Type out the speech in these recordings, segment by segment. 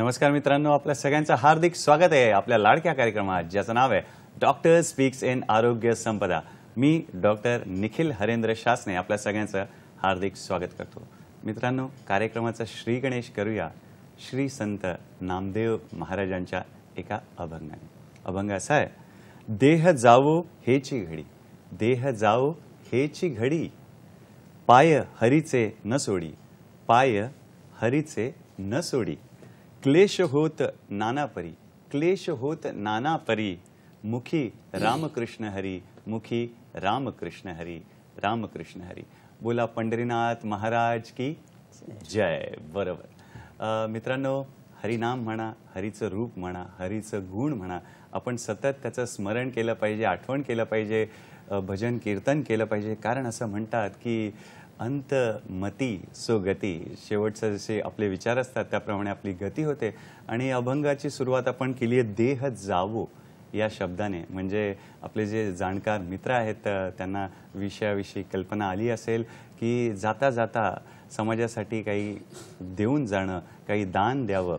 नमस्कार मित्रांनो आपल्या सगळ्यांचं हार्दिक स्वागत आहे आपल्या लाडक्या कार्यक्रमात ज्याचं नाव आहे डॉक्टर स्पीक्स इन आरोग्य संपदा मी डॉक्टर निखिल हरेंद्र शासने आपल्या सगळ्यांचं हार्दिक स्वागत करतो मित्रांनो कार्यक्रमाचा श्री गणेश करूया श्री संत नामदेव महाराजांच्या एका अभंगाने अभंग असा आहे देह जावो हेची घडी देह जावो हेची घडी पाय हरीचे न सोडी पाय हरीचे न सोडी क्लेश होत नानापरी क्लेश होत नानापरी मुखी रामकृष्ण हरी मुखी रामकृष्ण हरी रामकृष्ण हरी बोला पंढरीनाथ महाराज की जय बरोबर मित्रांनो हरिनाम म्हणा हरीचं रूप म्हणा हरीचं गुण म्हणा आपण सतत त्याचं स्मरण केलं पाहिजे आठवण केलं पाहिजे भजन कीर्तन केलं पाहिजे कारण असं म्हणतात की अंत अंतमती सुगती शेवटचं जसे आपले विचार असतात त्याप्रमाणे आपली गती होते आणि अभंगाची सुरुवात आपण केली आहे देह जावो या शब्दाने म्हणजे आपले जे जाणकार मित्र आहेत त्यांना विषयाविषयी कल्पना आली असेल की जाता जाता समाजासाठी काही देऊन जाणं काही दान द्यावं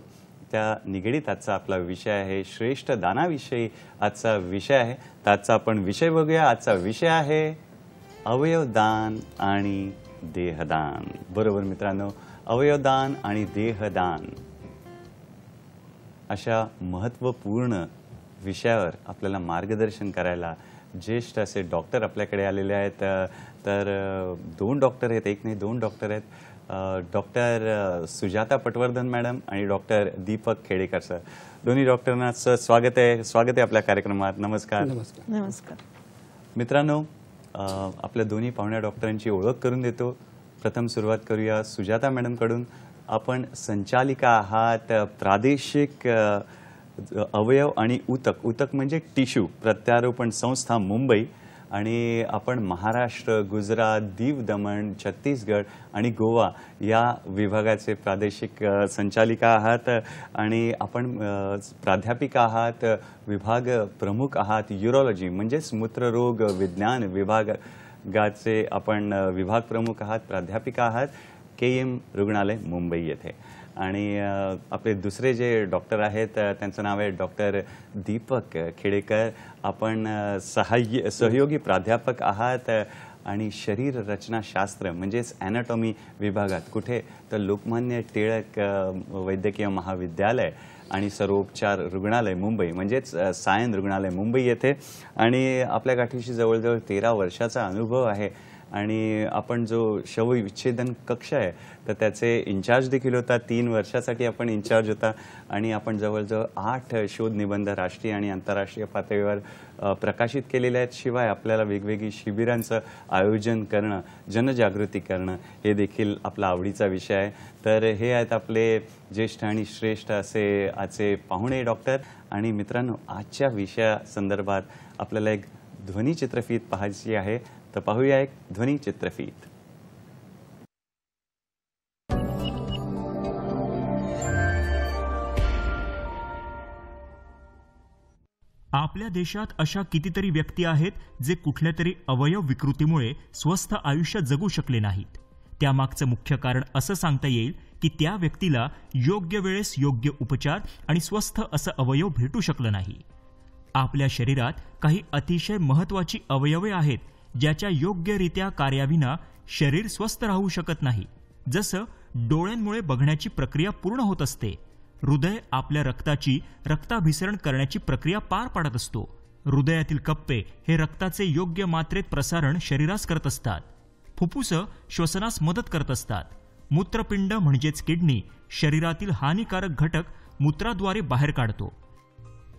त्या निगडीत आजचा आपला विषय आहे श्रेष्ठ दानाविषयी आजचा विषय आहे तर आजचा आपण विषय बघूया आजचा विषय आहे अवयव दान आणि देहदान बरोबर मित्रांनो अवयवदान आणि देहदान अशा महत्त्वपूर्ण विषयावर आपल्याला मार्गदर्शन करायला ज्येष्ठ असे डॉक्टर आपल्याकडे आलेले आहेत तर दोन डॉक्टर आहेत एक नाही दोन डॉक्टर आहेत डॉक्टर सुजाता पटवर्धन मॅडम आणि डॉक्टर दीपक खेडेकर सर दोन्ही डॉक्टरांना स्वागत आहे स्वागत आहे आपल्या कार्यक्रमात नमस्कार नमस्कार नमस्कार मित्रांनो आपल्या दोन्ही पाहुण्या डॉक्टरांची ओळख करून देतो प्रथम सुरुवात करूया सुजाता मॅडमकडून आपण संचालिका आहात प्रादेशिक अवयव आणि उतक उतक म्हणजे टिश्यू प्रत्यारोपण संस्था मुंबई आणि आपण महाराष्ट्र गुजरात दीव दमण छत्तीसगड आणि गोवा या विभागाचे प्रादेशिक संचालिका आहात आणि आपण प्राध्यापिका आहात विभाग प्रमुख आहात युरोलॉजी म्हणजेच मूत्ररोग विज्ञान विभागाचे आपण विभाग प्रमुख आहात प्राध्यापिका आहात के एम रुग्णालय मुंबई येथे आणि आपले दुसरे जे डॉक्टर आहेत त्यांचं नाव आहे डॉक्टर दीपक खेडेकर आपण सहाय्य सहयोगी प्राध्यापक आहात आणि शरीर रचनाशास्त्र म्हणजेच ॲनाटॉमी विभागात कुठे तर लोकमान्य टिळक वैद्यकीय महाविद्यालय आणि सर्वोपचार रुग्णालय मुंबई म्हणजेच सायन रुग्णालय मुंबई येथे आणि आपल्या गाठीशी जवळजवळ तेरा वर्षाचा अनुभव आहे आणि आपण जो शवविच्छेदन कक्ष आहे तर त्याचे इन्चार्ज देखील होता तीन वर्षासाठी आपण इन्चार्ज होता आणि आपण जवळजवळ आठ शोध निबंध राष्ट्रीय आणि आंतरराष्ट्रीय पातळीवर प्रकाशित केलेले आहेत शिवाय आपल्याला वेगवेगळी शिबिरांचं आयोजन करणं जनजागृती करणं हे देखील आपला आवडीचा विषय आहे तर हे आहेत आपले ज्येष्ठ आणि श्रेष्ठ असे आजचे पाहुणे डॉक्टर आणि मित्रांनो आजच्या विषयासंदर्भात आपल्याला एक ध्वनिचित्रफीत पाहायची आहे तर पाहूया एक ध्वनी चित्रफीत आपल्या देशात अशा कितीतरी व्यक्ती आहेत जे कुठल्या तरी अवयव विकृतीमुळे स्वस्थ आयुष्य जगू शकले नाहीत त्यामागचं मुख्य कारण असं सांगता येईल की त्या व्यक्तीला योग्य वेळेस योग्य उपचार आणि स्वस्थ असं अवयव भेटू शकलं नाही आपल्या शरीरात काही अतिशय महत्वाची अवयवे आहेत ज्याच्या योग्यरित्या कार्याविना शरीर स्वस्थ राहू शकत नाही जसं डोळ्यांमुळे बघण्याची प्रक्रिया पूर्ण होत असते हृदय आपल्या रक्ताची रक्ताभिसरण करण्याची प्रक्रिया पार पाडत असतो हृदयातील कप्पे हे रक्ताचे योग्य मात्रेत प्रसारण शरीरास करत असतात फुफ्फुसं श्वसनास मदत करत असतात मूत्रपिंड म्हणजेच किडनी शरीरातील हानिकारक घटक मूत्राद्वारे बाहेर काढतो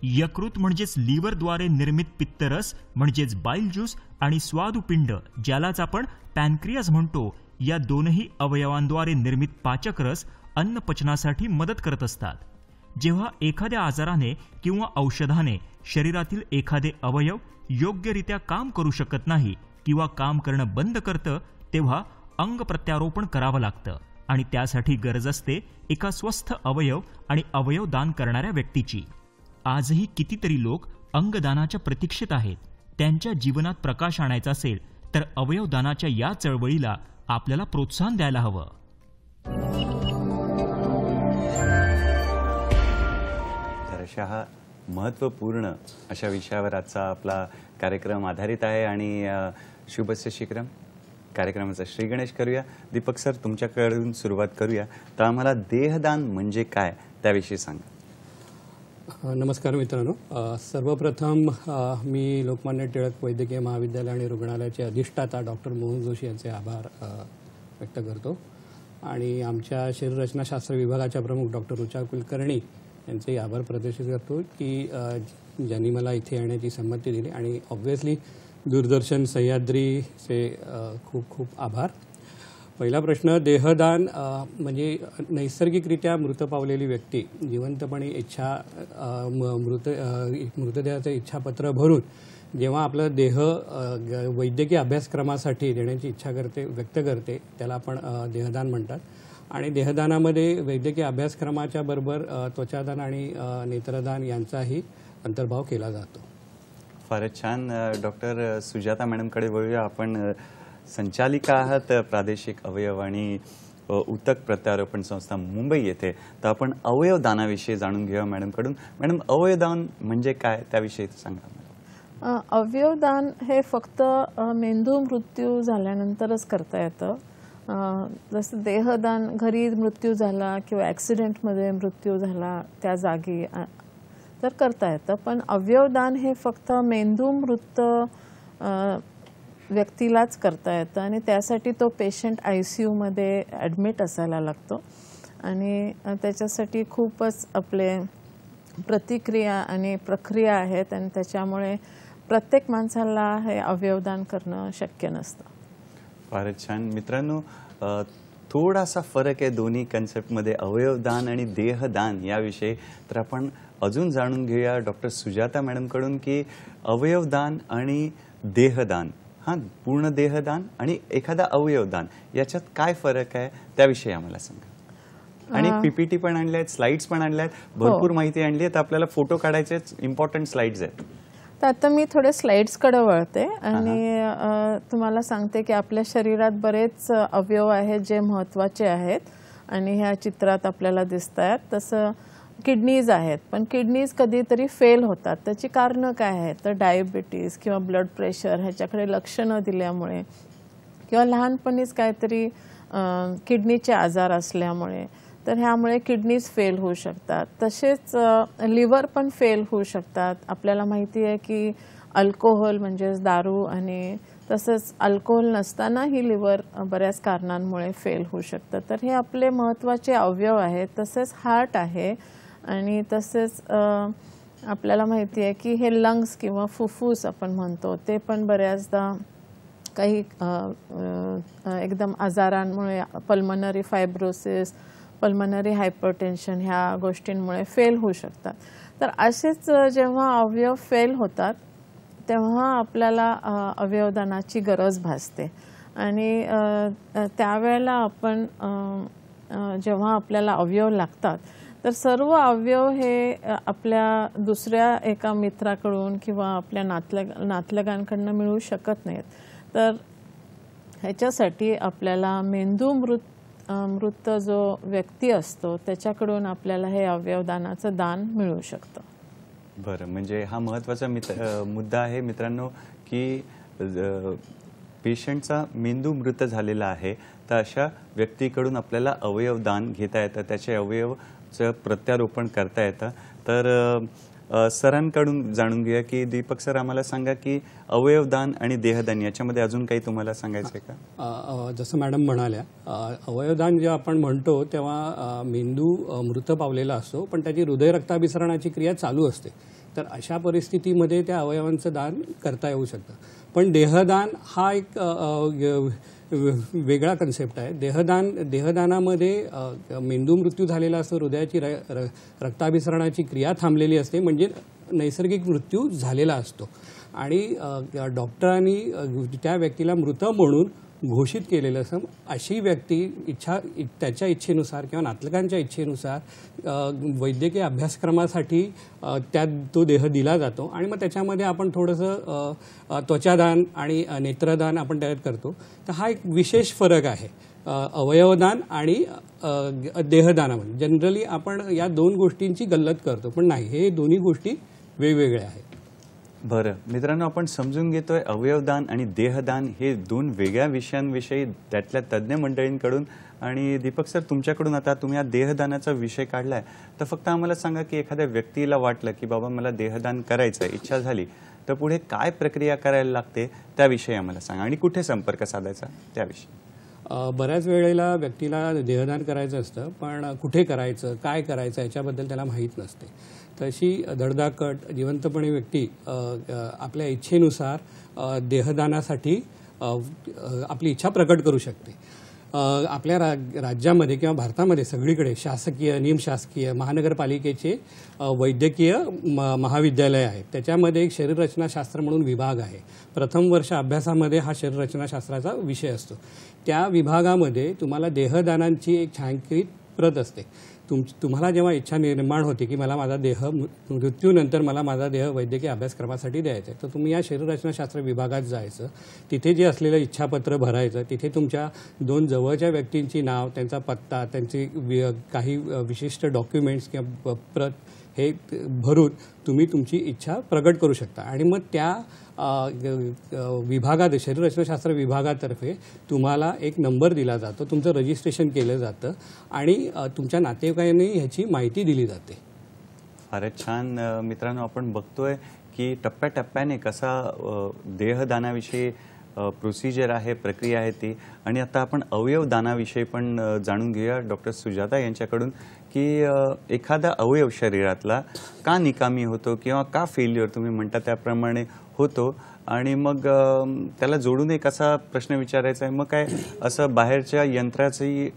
यकृत म्हणजेच लिव्हरद्वारे निर्मित पित्तरस म्हणजेच बाईल ज्यूस आणि स्वादुपिंड ज्यालाच आपण पॅनक्रियास म्हणतो या दोनही अवयवांद्वारे निर्मित पाचक रस अन्न पचनासाठी मदत करत असतात जेव्हा एखाद्या आजाराने किंवा औषधाने शरीरातील एखादे अवयव योग्यरित्या काम करू शकत नाही किंवा काम करणं बंद करतं तेव्हा अंग प्रत्यारोपण करावं लागतं आणि त्यासाठी गरज असते एका स्वस्थ अवयव आणि अवयव दान करणाऱ्या व्यक्तीची आजही कितीतरी लोक अंगदानाच्या प्रतीक्षेत आहेत त्यांच्या जीवनात प्रकाश आणायचा असेल तर अवयवदानाच्या या चळवळीला आपल्याला प्रोत्साहन द्यायला हवं महत्वपूर्ण अशा महत्त्वपूर्ण अशा विषयावर आजचा आपला कार्यक्रम आधारित आहे आणि शुभस्य शिक्रम कार्यक्रमाचा श्री गणेश करूया दीपक सर तुमच्याकडून सुरुवात करूया तर आम्हाला देहदान म्हणजे काय त्याविषयी सांगा नमस्कार मित्रांनो सर्वप्रथम मी लोकमान्य टिळक वैद्यकीय महाविद्यालय आणि रुग्णालयाचे अधिष्ठाता डॉक्टर मोहन जोशी यांचे आभार व्यक्त करतो आणि आमच्या शरीररचनाशास्त्र विभागाच्या प्रमुख डॉक्टर रुचा कुलकर्णी यांचेही आभार प्रदर्शित करतो की ज्यांनी मला इथे येण्याची संमती दिली आणि ऑब्व्हियसली दूरदर्शन सह्याद्रीचे खूप खूप आभार पहिला प्रश्न देहदान म्हणजे नैसर्गिकरित्या मृत पावलेली व्यक्ती जिवंतपणे इच्छा मृत मृतदेहाचं इच्छापत्र भरून जेव्हा आपलं देह वैद्यकीय अभ्यासक्रमासाठी देण्याची इच्छा करते व्यक्त करते त्याला आपण देहदान म्हणतात आणि देहदानामध्ये वैद्यकीय अभ्यासक्रमाच्या बरोबर त्वचादान आणि नेत्रदान यांचाही अंतर्भाव केला जातो फारच छान डॉक्टर सुजाता मॅडमकडे बोलूया आपण संचालिका आहात प्रादेशिक अवयव आणि उतक प्रत्यारोपण संस्था मुंबई येथे तर आपण अवयवदानाविषयी जाणून घेऊया मॅडमकडून मॅडम अवयवदान म्हणजे काय त्याविषयी सांगा अवयवदान हे फक्त मेंदू मृत्यू झाल्यानंतरच करता येतं जसं देहदान घरी मृत्यू झाला किंवा ॲक्सिडेंटमध्ये मृत्यू झाला त्या जागी तर करता येतं पण अवयवदान हे फक्त मेंदू मृत व्यक्तीलाच करता येतं आणि त्यासाठी तो पेशंट आय सी यूमध्ये ॲडमिट असायला लागतो आणि त्याच्यासाठी खूपच आपले प्रतिक्रिया आणि प्रक्रिया आहेत आणि त्याच्यामुळे प्रत्येक माणसाला हे अवयवदान करणं शक्य नसतं फारच छान मित्रांनो थोडासा फरक आहे दोन्ही कन्सेप्टमध्ये अवयवदान आणि देहदान याविषयी तर आपण अजून जाणून घेऊया डॉक्टर सुजाता मॅडमकडून की अवयवदान आणि देहदान हां पूर्ण देहदान आणि एखादा अवयवदान याच्यात काय फरक आहे त्याविषयी आम्हाला सांगा आणि पीपीटी पण आणल्या आहेत स्लाइड्स पण आणल्या आहेत हो. भरपूर माहिती आणली आहे आपल्याला फोटो काढायचे इम्पॉर्टंट स्लाइड्स आहेत तर आता मी थोडे कडे वळते आणि तुम्हाला सांगते की आपल्या शरीरात बरेच अवयव आहेत जे महत्वाचे आहेत आणि ह्या चित्रात आपल्याला दिसत आहेत तसं किडनीज आहेत पण किडनीज कधीतरी फेल होतात त्याची कारणं काय आहेत तर डायबिटीज किंवा ब्लड प्रेशर ह्याच्याकडे लक्ष न दिल्यामुळे किंवा लहानपणीच काहीतरी किडनीचे आजार असल्यामुळे तर ह्यामुळे किडनीज फेल होऊ शकतात तसेच लिव्हर पण फेल होऊ शकतात आपल्याला माहिती आहे की अल्कोहोल म्हणजेच दारू आणि तसंच अल्कोहोल नसतानाही लिव्हर बऱ्याच कारणांमुळे फेल होऊ शकतं तर हे आपले महत्त्वाचे अवयव आहेत तसेच हार्ट आहे आणि तसेच आपल्याला माहिती आहे की हे लंग्स किंवा फुफ्फूस आपण म्हणतो ते पण बऱ्याचदा काही एकदम आजारांमुळे पल्मनरी फायब्रोसिस पल्मनरी हायपरटेन्शन ह्या गोष्टींमुळे फेल होऊ शकतात तर असेच जेव्हा अवयव फेल होतात तेव्हा आपल्याला अवयवदानाची गरज भासते आणि त्यावेळेला आपण जेव्हा आपल्याला अवयव लागतात तर सर्व अवयव हे आपल्या दुसऱ्या एका मित्राकडून किंवा आपल्या नातल्या नातलगांकडनं मिळू शकत नाहीत तर ह्याच्यासाठी आपल्याला मेंदू मृत मृत जो व्यक्ती असतो त्याच्याकडून आपल्याला हे अवयव दानाचं दान मिळू शकतं बरं म्हणजे हा महत्त्वाचा मित्र मुद्दा आहे मित्रांनो की पेशंटचा मेंदू मृत झालेला आहे तर अशा व्यक्तीकडून आपल्याला अवयव दान घेता येतं त्याचे अवयव चं प्रत्यारोपण करता येतं तर सरांकडून जाणून घ्या की दीपक सर आम्हाला सांगा की अवयवदान आणि देहदान याच्यामध्ये अजून काही तुम्हाला सांगायचं आहे का जसं मॅडम म्हणाल्या अवयवदान जेव्हा आपण म्हणतो तेव्हा मेंदू मृत पावलेला असतो पण त्याची हृदय रक्ताभिसरणाची क्रिया चालू असते तर अशा परिस्थितीमध्ये त्या अवयवांचं दान करता येऊ शकतं पण देहदान हा एक वेगळा कन्सेप्ट आहे देहदान देहदानामध्ये मेंदू मृत्यू झालेला असतो हृदयाची र, रक्ताभिसरणाची क्रिया थांबलेली असते म्हणजे नैसर्गिक मृत्यू झालेला असतो आणि डॉक्टरांनी त्या व्यक्तीला मृत म्हणून घोषित केलेलं असं अशी व्यक्ती इच्छा त्याच्या इच्छेनुसार किंवा नातलकांच्या इच्छेनुसार वैद्यकीय अभ्यासक्रमासाठी त्यात तो देह दिला जातो आणि मग त्याच्यामध्ये आपण थोडंसं त्वचादान आणि नेत्रदान आपण त्यात करतो तर हा एक विशेष फरक आहे अवयवदान आणि देहदानामध्ये जनरली आपण या दोन गोष्टींची गल्लत करतो पण नाही हे दोन्ही गोष्टी वेगवेगळ्या आहेत बरं मित्रांनो आपण समजून घेतोय अवयवदान आणि देहदान हे दोन वेगळ्या विषयांविषयी त्यातल्या तज्ज्ञ मंडळींकडून आणि दीपक सर तुमच्याकडून आता तुम्ही या देहदानाचा विषय काढलाय तर फक्त आम्हाला सांगा की एखाद्या व्यक्तीला वाटलं की बाबा मला देहदान करायचं आहे इच्छा झाली तर पुढे काय प्रक्रिया करायला लागते त्याविषयी आम्हाला सांगा आणि कुठे संपर्क साधायचा त्याविषयी बऱ्याच वेळेला व्यक्तीला देहदान करायचं असतं पण कुठे करायचं काय करायचं याच्याबद्दल त्याला माहीत नसते तशी धडधाकट जिवंतपणे व्यक्ती आपल्या इच्छेनुसार देहदानासाठी आपली इच्छा प्रकट करू शकते आपल्या रा राज्यामध्ये किंवा भारतामध्ये सगळीकडे शासकीय निमशासकीय महानगरपालिकेचे वैद्यकीय म महाविद्यालय आहे त्याच्यामध्ये एक शरीररचनाशास्त्र म्हणून विभाग आहे प्रथम वर्ष अभ्यासामध्ये हा शरीररचनाशास्त्राचा विषय असतो त्या विभागामध्ये तुम्हाला देहदानांची एक छायांकित प्रत असते तुम तुम्हाला जेव्हा इच्छा निर्माण होती की मला माझा देह मृत्यूनंतर मला माझा देह वैद्यकीय अभ्यासक्रमासाठी द्यायचा आहे तर तुम्ही या शरीररचनाशास्त्र विभागात जायचं तिथे जे असलेलं इच्छापत्र भरायचं तिथे तुमच्या दोन जवळच्या व्यक्तींची नाव त्यांचा पत्ता त्यांची काही विशिष्ट डॉक्युमेंट्स किंवा प्रत हे भरून तुम्ही तुमची इच्छा प्रकट करू शकता आणि मग त्या विभागात शरीररचनाशास्त्र विभागातर्फे तुम्हाला एक नंबर दिला जातो तुमचं रजिस्ट्रेशन केलं जातं आणि तुमच्या नातेवाईकांनी ह्याची माहिती दिली जाते फारच छान मित्रांनो आपण बघतोय की टप्प्याटप्प्याने कसा देहदानाविषयी प्रोसिजर आहे प्रक्रिया आहे ती आणि आता आपण अवयव दानाविषयी पण जाणून घेऊया डॉक्टर सुजाता यांच्याकडून की एखादा अवयव शरीरातला का निकामी होतो किंवा का फेल्युअर तुम्ही म्हणता त्याप्रमाणे होतो आणि मग त्याला जोडून एक असा प्रश्न विचारायचा आहे मग काय असं बाहेरच्या यंत्राची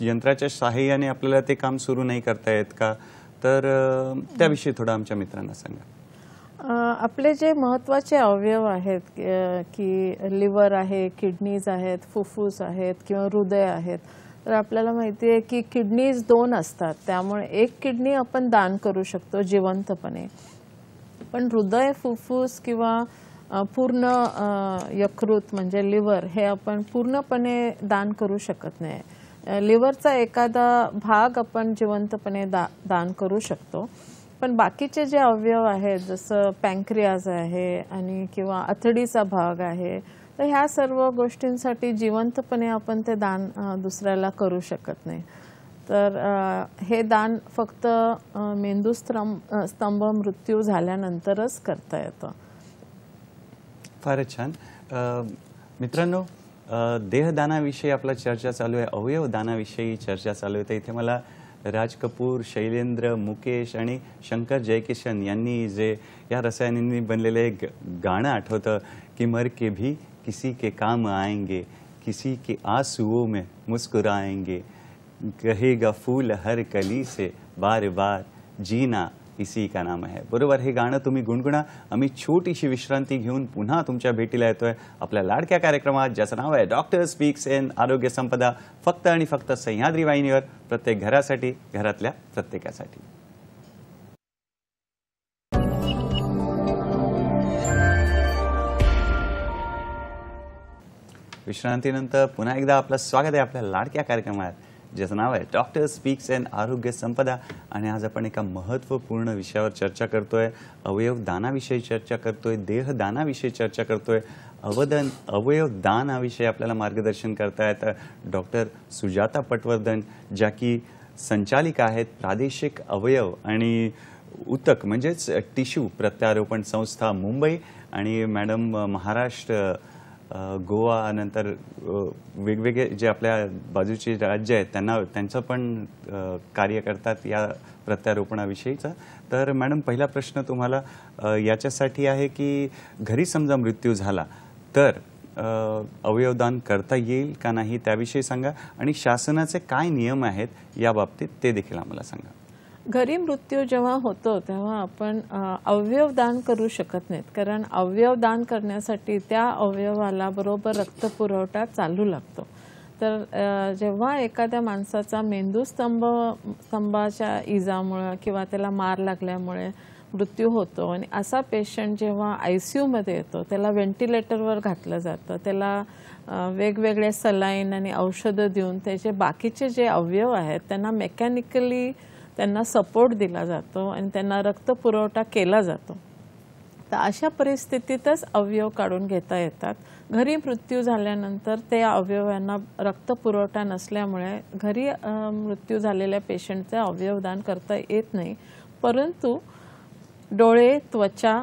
यंत्राच्या सहाय्याने आपल्याला ते काम सुरू नाही करता येत का तर त्याविषयी थोडं आमच्या मित्रांना सांगा आपले जे महत्वाचे अवयव आहेत की लिव्हर आहे किडनीज आहेत फुफ्फुस आहेत किंवा हृदय आहेत तर आपल्याला माहिती आहे की किडनीज दोन असतात त्यामुळे एक किडनी आपण दान करू शकतो जिवंतपणे पण हृदय फुफ्फुस किंवा पूर्ण यकृत म्हणजे लिव्हर हे आपण पूर्णपणे दान करू शकत नाही लिव्हरचा एखादा भाग आपण जिवंतपणे दा दान करू शकतो पण बाकीचे जे अवयव आहेत जसं पँक्रियाज आहे आणि किंवा अथडीचा भाग आहे तर ह्या सर्व गोष्टींसाठी जिवंतपणे आपण ते दान दुसऱ्याला करू शकत नाही तर हे दान फक्त मेंदू स्तंभ मृत्यू झाल्यानंतरच करता येतं फारच छान मित्रांनो देहदानाविषयी आपला चर्चा चालू आहे अवयव दानाविषयी चर्चा चालू आहे तर इथे मला राज कपूर शैलेंद्र मुकेश आणि शंकर जयकिशन यांनी जे या रसायनींनी बनलेलं एक गाणं आठवतं की मर के भी किसी के काम आएंगे किसी के आंसुओं में मुस्कुराएंगे कहेगा फूल हर कली से बार बार जीना किसी का नाम आहे बरोबर हे गाणं तुम्ही गुणगुणा आम्ही छोटीशी विश्रांती घेऊन पुन्हा तुमच्या भेटीला येतोय आपल्या लाडक्या कार्यक्रमात ज्याचं नाव आहे डॉक्टर स्पीक्स एन आरोग्य संपदा फक्त आणि फक्त सह्याद्री वाहिनीवर प्रत्येक घरासाठी घरातल्या प्रत्येकासाठी विश्रांतीनंतर पुन्हा एकदा आपलं स्वागत आहे आपल्या लाडक्या कार्यक्रमात ज्याचं नाव आहे डॉक्टर स्पीक्स अँड आरोग्य संपदा आणि आज आपण एका महत्त्वपूर्ण विषयावर चर्चा करतो आहे अवयव दानाविषयी चर्चा करतो आहे देहदानाविषयी चर्चा करतो आहे अवदन अवयव दानाविषयी आपल्याला मार्गदर्शन करतायत डॉक्टर सुजाता पटवर्धन ज्या की संचालिका आहेत प्रादेशिक अवयव आणि उतक म्हणजेच टिश्यू प्रत्यारोपण संस्था मुंबई आणि मॅडम महाराष्ट्र गोवा नंतर वेगवेगळे जे आपल्या बाजूचे राज्य आहेत त्यांना त्यांचं पण कार्य करतात या प्रत्यारोपणाविषयीचा तर मॅडम पहिला प्रश्न तुम्हाला याच्यासाठी आहे की घरी समजा मृत्यू झाला तर अवयवदान करता येईल का नाही त्याविषयी सांगा आणि शासनाचे काय नियम आहेत याबाबतीत ते देखील आम्हाला सांगा घरी मृत्यू जेव्हा होतो तेव्हा आपण अवयव दान करू शकत नाहीत कारण अवयव दान करण्यासाठी त्या अवयवाला बरोबर रक्तपुरवठा चालू लागतो तर जेव्हा एखाद्या माणसाचा मेंदू स्तंभ स्तंभाच्या इजामुळे किंवा त्याला मार लागल्यामुळे मृत्यू होतो आणि असा पेशंट जेव्हा आय सी यूमध्ये येतो त्याला व्हेंटिलेटरवर घातलं जातं त्याला वेगवेगळे सलाईन आणि औषधं देऊन त्याचे बाकीचे जे अवयव आहेत त्यांना मेकॅनिकली त्यांना सपोर्ट दिला जातो आणि त्यांना रक्तपुरवठा केला जातो तर अशा परिस्थितीतच अवयव काढून घेता येतात घरी मृत्यू झाल्यानंतर त्या अवयवांना रक्तपुरवठा नसल्यामुळे घरी मृत्यू झालेल्या पेशंटचे अवयव दान करता येत नाही परंतु डोळे त्वचा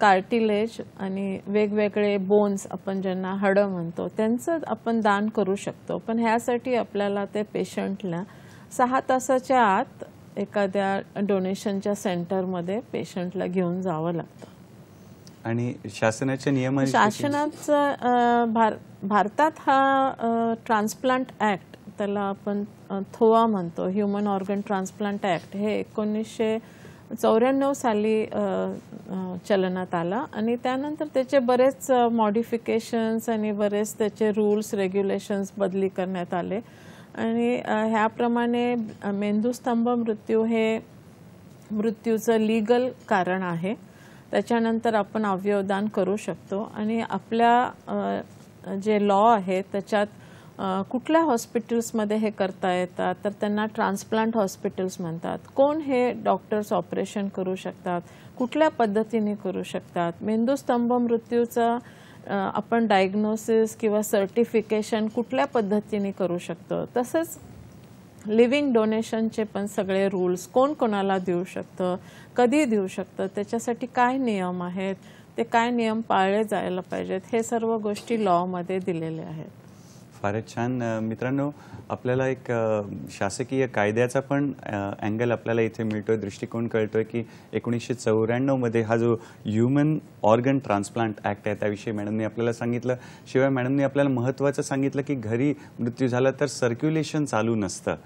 कार्टिलेज आणि वेगवेगळे बोन्स आपण ज्यांना हाडं म्हणतो त्यांचं आपण दान करू शकतो पण ह्यासाठी आपल्याला ते पेशंटला सहा तासाच्या आत एखाद्या डोनेशनच्या सेंटरमध्ये पेशंटला घेऊन जावं लागतं आणि शासनाच्या नियम शासनाचा भारतात हा ट्रान्सप्लांट ऍक्ट त्याला आपण थोवा म्हणतो ह्युमन ऑर्गन ट्रान्सप्लांट ऍक्ट हे एकोणीसशे चौऱ्याण्णव साली चलनात आला आणि त्यानंतर त्याचे बरेच मॉडिफिकेशन्स आणि बरेच त्याचे रूल्स रेग्युलेशन्स बदली करण्यात आले आणि ह्याप्रमाणे मेंदूस्तंभ मृत्यू हे मृत्यूचं लीगल कारण आहे त्याच्यानंतर आपण अवयवदान करू शकतो आणि आपल्या जे लॉ आहे त्याच्यात कुठल्या हॉस्पिटल्समध्ये हे करता येतात तर त्यांना ट्रान्सप्लांट हॉस्पिटल्स म्हणतात कोण हे डॉक्टर्स ऑपरेशन करू शकतात कुठल्या पद्धतीने करू शकतात मेंदूस्तंभ मृत्यूचा आपण डायग्नोसिस किंवा सर्टिफिकेशन कुठल्या पद्धतीने करू शकतो तसंच लिव्हिंग डोनेशनचे पण सगळे रूल्स कोण कोणाला देऊ शकतं कधी देऊ शकतं त्याच्यासाठी काय नियम आहेत ते काय नियम पाळले जायला पाहिजेत हे सर्व गोष्टी लॉमध्ये दिलेले आहेत फारच छान मित्रांनो आपल्याला एक शासकीय कायद्याचा पण अँगल आपल्याला इथे मिळतोय दृष्टिकोन कळतोय की एकोणीसशे चौऱ्याण्णवमध्ये हा जो ह्युमन ऑर्गन ट्रान्सप्लांट ॲक्ट आहे त्याविषयी मॅडमनी आपल्याला सांगितलं शिवाय मॅडमनी आपल्याला महत्त्वाचं सांगितलं की घरी मृत्यू झाला तर सर्क्युलेशन चालू नसतं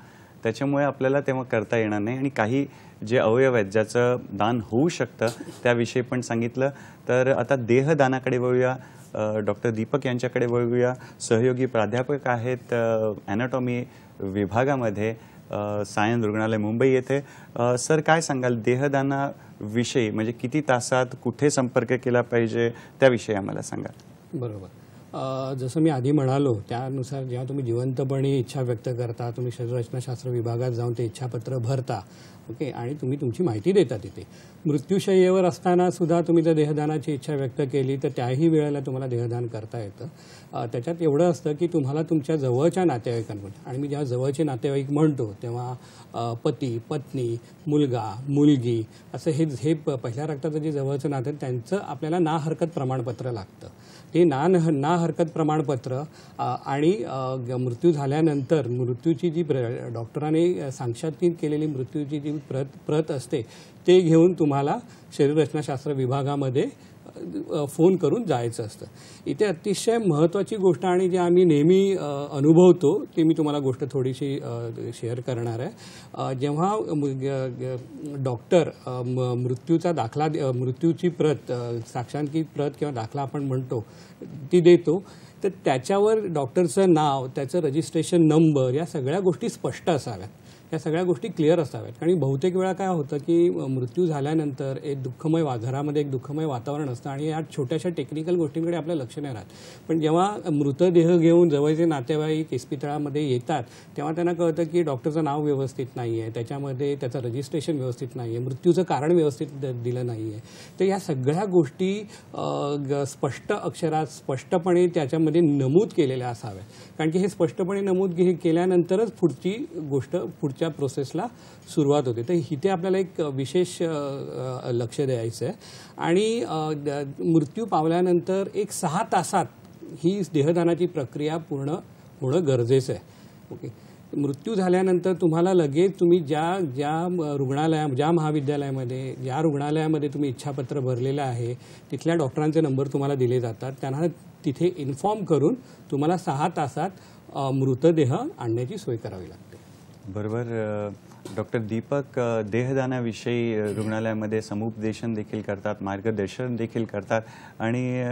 त्याच्यामुळे आपल्याला तेव्हा करता येणार नाही आणि काही जे अवयव आहेत ज्याचं दान होऊ शकतं त्याविषयी पण सांगितलं तर आता देहदानाकडे वळूया डॉक्टर दीपक यांच्याकडे वळूया सहयोगी प्राध्यापक आहेत ॲनाटॉमी विभागामध्ये सायन रुग्णालय मुंबई येथे सर काय सांगाल देहदानाविषयी म्हणजे किती तासात कुठे संपर्क केला पाहिजे त्याविषयी आम्हाला सांगा बरोबर जसं मी आधी म्हणालो त्यानुसार जेव्हा तुम्ही जिवंतपणे इच्छा व्यक्त करता तुम्ही शरीररचनाशास्त्र विभागात जाऊन ते इच्छापत्र भरता ओके आणि तुम्ही तुमची माहिती देता तिथे मृत्यूशय्येवर असताना सुद्धा तुम्ही जर देहदानाची इच्छा व्यक्त केली तर त्याही वेळेला तुम्हाला देहदान करता येतं त्याच्यात एवढं असतं की तुम्हाला तुमच्या जवळच्या नातेवाईकांमध्ये आणि मी जेव्हा जवळचे नातेवाईक म्हणतो तेव्हा पती पत्नी मुलगा मुलगी असं हे हे पहिल्या रक्ताचं जे जवळचं नातं त्यांचं आपल्याला ना हरकत प्रमाणपत्र लागतं ते ना ना हरकत प्रमाणपत्र आणि मृत्यू झाल्यानंतर मृत्यूची जी प्र डॉक्टरांनी सांक्षात्कित केलेली मृत्यूची जी प्रत प्रत असते ते घेऊन तुम्हाला शरीररचनाशास्त्र विभागामध्ये फोन करून जायचं असतं इथे अतिशय महत्त्वाची गोष्ट आणि जे आम्ही नेहमी अनुभवतो ती मी तुम्हाला गोष्ट थोडीशी शेअर करणार आहे जेव्हा डॉक्टर मृत्यूचा दाखला मृत्यूची प्रत साक्षांकी प्रत किंवा दाखला आपण म्हणतो ती देतो तर त्याच्यावर डॉक्टरचं नाव त्याचं रजिस्ट्रेशन नंबर या सगळ्या गोष्टी स्पष्ट असाव्यात या सगळ्या गोष्टी क्लिअर असाव्यात कारण बहुतेक वेळा काय होतं की मृत्यू झाल्यानंतर एक दुःखमय घरामध्ये एक दुःखमय वातावरण असतं आणि या छोट्याशा टेक्निकल गोष्टींकडे आपलं लक्ष नाही राहत पण जेव्हा मृतदेह घेऊन जवळचे नातेवाईक इस्पितळामध्ये येतात तेव्हा त्यांना कळतं की डॉक्टरचं नाव व्यवस्थित नाही आहे त्याच्यामध्ये त्याचं रजिस्ट्रेशन व्यवस्थित नाही आहे मृत्यूचं कारण व्यवस्थित दिलं नाही आहे तर या सगळ्या गोष्टी स्पष्ट अक्षरात स्पष्टपणे त्याच्यामध्ये नमूद केलेल्या असाव्यात कारण की हे स्पष्टपणे नमूद केल्यानंतरच पुढची गोष्ट पुढच्या प्रोसेसला सुरुवात होते तर इथे आपल्याला एक विशेष लक्ष द्यायचं आहे आणि मृत्यू पावल्यानंतर एक सहा तासात ही देहदानाची प्रक्रिया पूर्ण होणं गरजेचं आहे ओके मृत्यू झाल्यानंतर तुम्हाला लगेच तुम्ही ज्या ज्या रुग्णालया ज्या महाविद्यालयामध्ये ज्या रुग्णालयामध्ये तुम्ही इच्छापत्र भरलेलं आहे तिथल्या डॉक्टरांचे नंबर तुम्हाला दिले जातात त्यांना तिथे इन्फॉर्म करून तुम्हाला सहा तासात मृतदेह आणण्याची सोय करावी लागते बरोबर डॉक्टर दीपक देहदानाविषयी रुग्णालयामध्ये समुपदेशन देखील करतात मार्गदर्शन देखील करतात आणि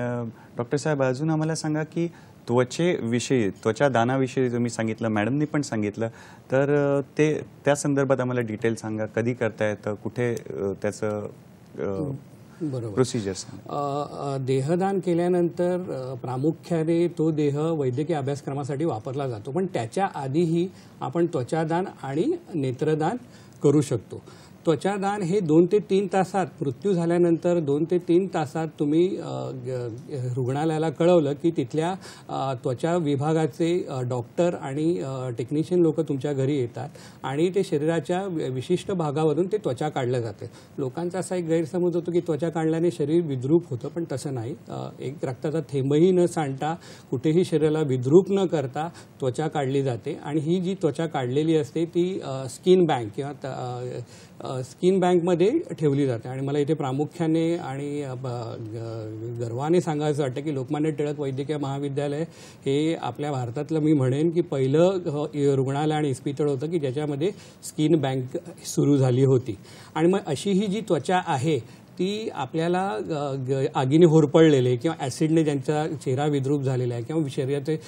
डॉक्टर साहेब अजून आम्हाला सांगा की त्वचेविषयी त्वचा दानाविषयी तुम्ही सांगितलं मॅडमनी पण सांगितलं तर ते त्या संदर्भात आम्हाला डिटेल सांगा कधी करता येतं कुठे त्याचं बरोबर प्रोसिजर देहदान केल्यानंतर प्रामुख्याने तो देह वैद्यकीय अभ्यासक्रमासाठी वापरला जातो पण त्याच्या आधीही आपण त्वचादान आणि नेत्रदान करू शकतो त्वचादान हे दोन ते तीन तासात मृत्यू झाल्यानंतर दोन ते तीन तासात तुम्ही रुग्णालयाला कळवलं की तिथल्या त्वचा विभागाचे डॉक्टर आणि टेक्निशियन लोक तुमच्या घरी येतात आणि ते शरीराच्या विशिष्ट भागावरून ते त्वचा काढलं जाते लोकांचा असा एक गैरसमज होतो की त्वचा काढल्याने शरीर विद्रूप होतं पण तसं नाही एक रक्ताचा थेंबही न सांडता कुठेही शरीराला विद्रूप न करता त्वचा काढली जाते आणि ही जी त्वचा काढलेली असते ती स्किन बँक किंवा स्किन बँकमध्ये ठेवली जाते आणि मला इथे प्रामुख्याने आणि गर्वाने सांगायचं वाटतं की लोकमान्य टिळक वैद्यकीय महाविद्यालय हे आपल्या भारतातलं मी म्हणेन की पहिलं रुग्णालय आणि इस्पितळ होतं की ज्याच्यामध्ये स्किन बँक सुरू झाली होती आणि मग अशी ही जी त्वचा आहे ती आपल्याला आगीने होरपळलेले किंवा ॲसिडने ज्यांचा चेहरा विद्रूप झालेला आहे किंवा शरीराचे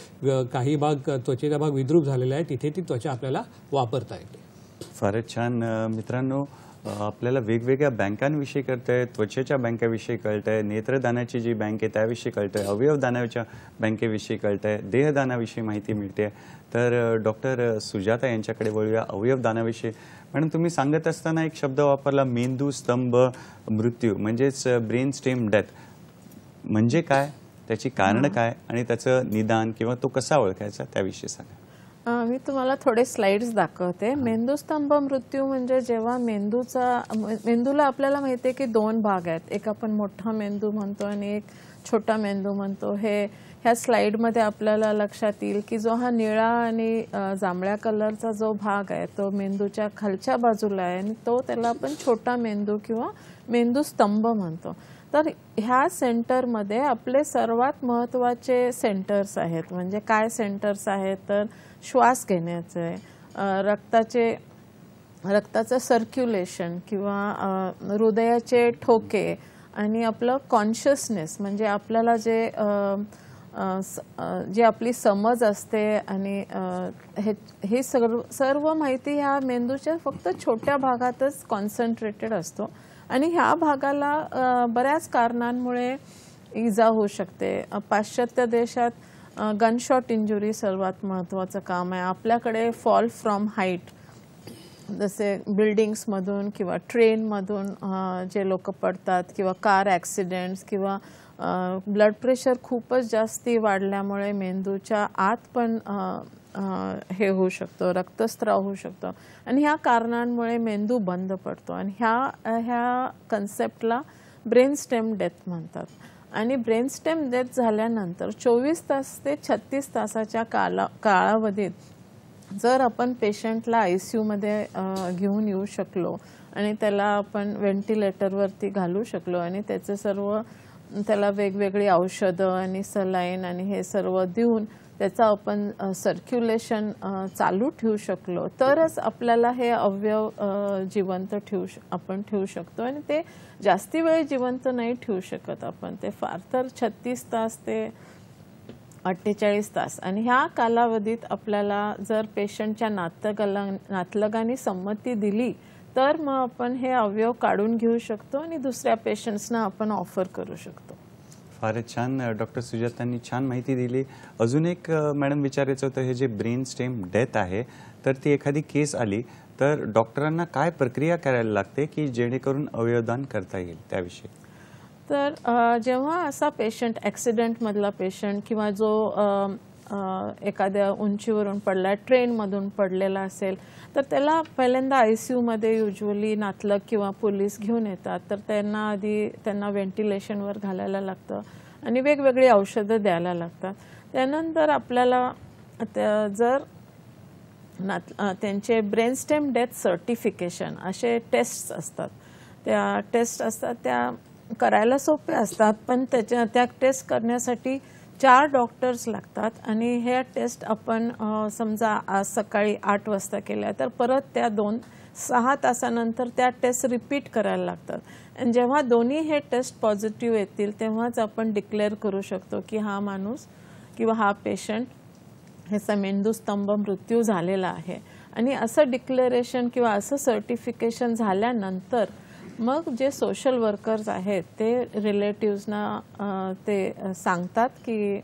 काही भाग त्वचेचा भाग विद्रूप झालेला आहे तिथे ती त्वचा आपल्याला वापरता येते फारच छान मित्रांनो आपल्याला वेगवेगळ्या बँकांविषयी आहे त्वचेच्या बँकेविषयी आहे नेत्रदानाची जी बँक आहे त्याविषयी आहे अवयवदानाच्या बँकेविषयी आहे देहदानाविषयी माहिती मिळते तर डॉक्टर सुजाता यांच्याकडे वळूया अवयवदानाविषयी मॅडम तुम्ही सांगत असताना एक शब्द वापरला मेंदू स्तंभ मृत्यू म्हणजेच ब्रेन स्टेम डेथ म्हणजे काय त्याची कारणं काय आणि त्याचं निदान किंवा तो कसा ओळखायचा त्याविषयी सांगा मी तुम्हाला थोडे स्लाइड्स दाखवते मेंदूस्तंभ मृत्यू म्हणजे जेव्हा मेंदूचा मेंदूला आपल्याला माहिती आहे की दोन भाग आहेत एक आपण मोठा मेंदू म्हणतो आणि एक छोटा मेंदू म्हणतो हे ह्या स्लाईडमध्ये आपल्याला लक्षात येईल की जो हा निळा आणि जांभळ्या कलरचा जो भाग आहे तो मेंदूच्या खालच्या बाजूला आहे आणि तो त्याला आपण छोटा मेंदू किंवा मेंदू स्तंभ म्हणतो तर ह्या सेंटरमध्ये आपले सर्वात महत्त्वाचे सेंटर्स आहेत म्हणजे काय सेंटर्स आहेत तर श्वास घेण्याचं आहे रक्ताचे रक्ताचं सर्क्युलेशन किंवा हृदयाचे ठोके आणि आपलं कॉन्शियसनेस म्हणजे आपल्याला जे जी आपली समज असते आणि हे हे सर्व सर्व माहिती ह्या मेंदूच्या फक्त छोट्या भागातच कॉन्सन्ट्रेटेड असतो आणि ह्या भागाला बऱ्याच कारणांमुळे इजा होऊ शकते पाश्चात्य देशात गनशॉट इंजुरी सर्वात महत्त्वाचं काम आहे आपल्याकडे फॉल फ्रॉम हाईट जसे बिल्डिंग्समधून किंवा ट्रेनमधून जे लोक पडतात किंवा कार ॲक्सिडेंट्स किंवा ब्लड प्रेशर खूपच जास्ती वाढल्यामुळे मेंदूच्या आत पण हे होऊ शकतो रक्तस्त्राव होऊ शकतो आणि ह्या कारणांमुळे मेंदू बंद पडतो आणि ह्या ह्या कन्सेप्टला ब्रेन स्टेम डेथ म्हणतात आणि ब्रेनस्टेम डेथ झाल्यानंतर चोवीस तास ते छत्तीस तासाच्या काला काळावधीत जर आपण पेशंटला आय सी यूमध्ये घेऊन येऊ शकलो आणि त्याला आपण व्हेंटिलेटरवरती घालू शकलो आणि त्याचे सर्व त्याला वेगवेगळी औषधं आणि सलाईन आणि हे सर्व देऊन त्याचा आपण सर्क्युलेशन चालू ठेवू शकलो तरच आपल्याला हे अवयव जिवंत ठेवू आपण ठेवू शकतो आणि ते जास्ती वेळ जिवंत नाही ठेवू शकत आपण ते फार तर छत्तीस तास ते अठ्ठेचाळीस तास आणि ह्या कालावधीत आपल्याला जर पेशंटच्या नातगला नातलगाने संमती दिली तर मग आपण हे अवयव काढून घेऊ शकतो आणि दुसऱ्या पेशंट्सना आपण ऑफर करू शकतो फारच छान डॉक्टर सुजातांनी छान माहिती दिली अजून एक मॅडम विचारायचं होतं हे जे ब्रेन स्टेम डेथ आहे तर ती एखादी केस आली तर डॉक्टरांना काय प्रक्रिया करायला लागते की जेणेकरून अवयवदान करता येईल त्याविषयी तर जेव्हा असा पेशंट ॲक्सिडेंटमधला पेशंट किंवा जो एखाद्या उंचीवरून पडला ट्रेनमधून पडलेला असेल तर त्याला पहिल्यांदा आय सी यूमध्ये युजली नातलग किंवा पोलीस घेऊन येतात तर त्यांना आधी त्यांना व्हेंटिलेशनवर घालायला लागतं आणि वेगवेगळी औषधं द्यायला लागतात त्यानंतर आपल्याला त्या जर नात त्यांचे ब्रेनस्टेम डेथ सर्टिफिकेशन असे टेस्ट असतात त्या टेस्ट असतात त्या करायला सोप्या असतात पण त्याच्या त्या टेस्ट करण्यासाठी चार डॉक्टर्स लागतात आणि ह्या टेस्ट आपण समजा आज सकाळी आठ वाजता केल्या तर परत त्या दोन सहा तासानंतर त्या टेस्ट रिपीट करायला लागतात आणि जेव्हा दोन्ही हे टेस्ट पॉझिटिव्ह येतील तेव्हाच आपण डिक्लेअर करू शकतो की हा माणूस किंवा हा पेशंट ह्याचा मेंदूस्तंभ मृत्यू झालेला आहे आणि असं डिक्लेरेशन किंवा असं सर्टिफिकेशन झाल्यानंतर मग जे सोशल वर्कर्स आहेत ते रिलेटिव्सना ते सांगतात की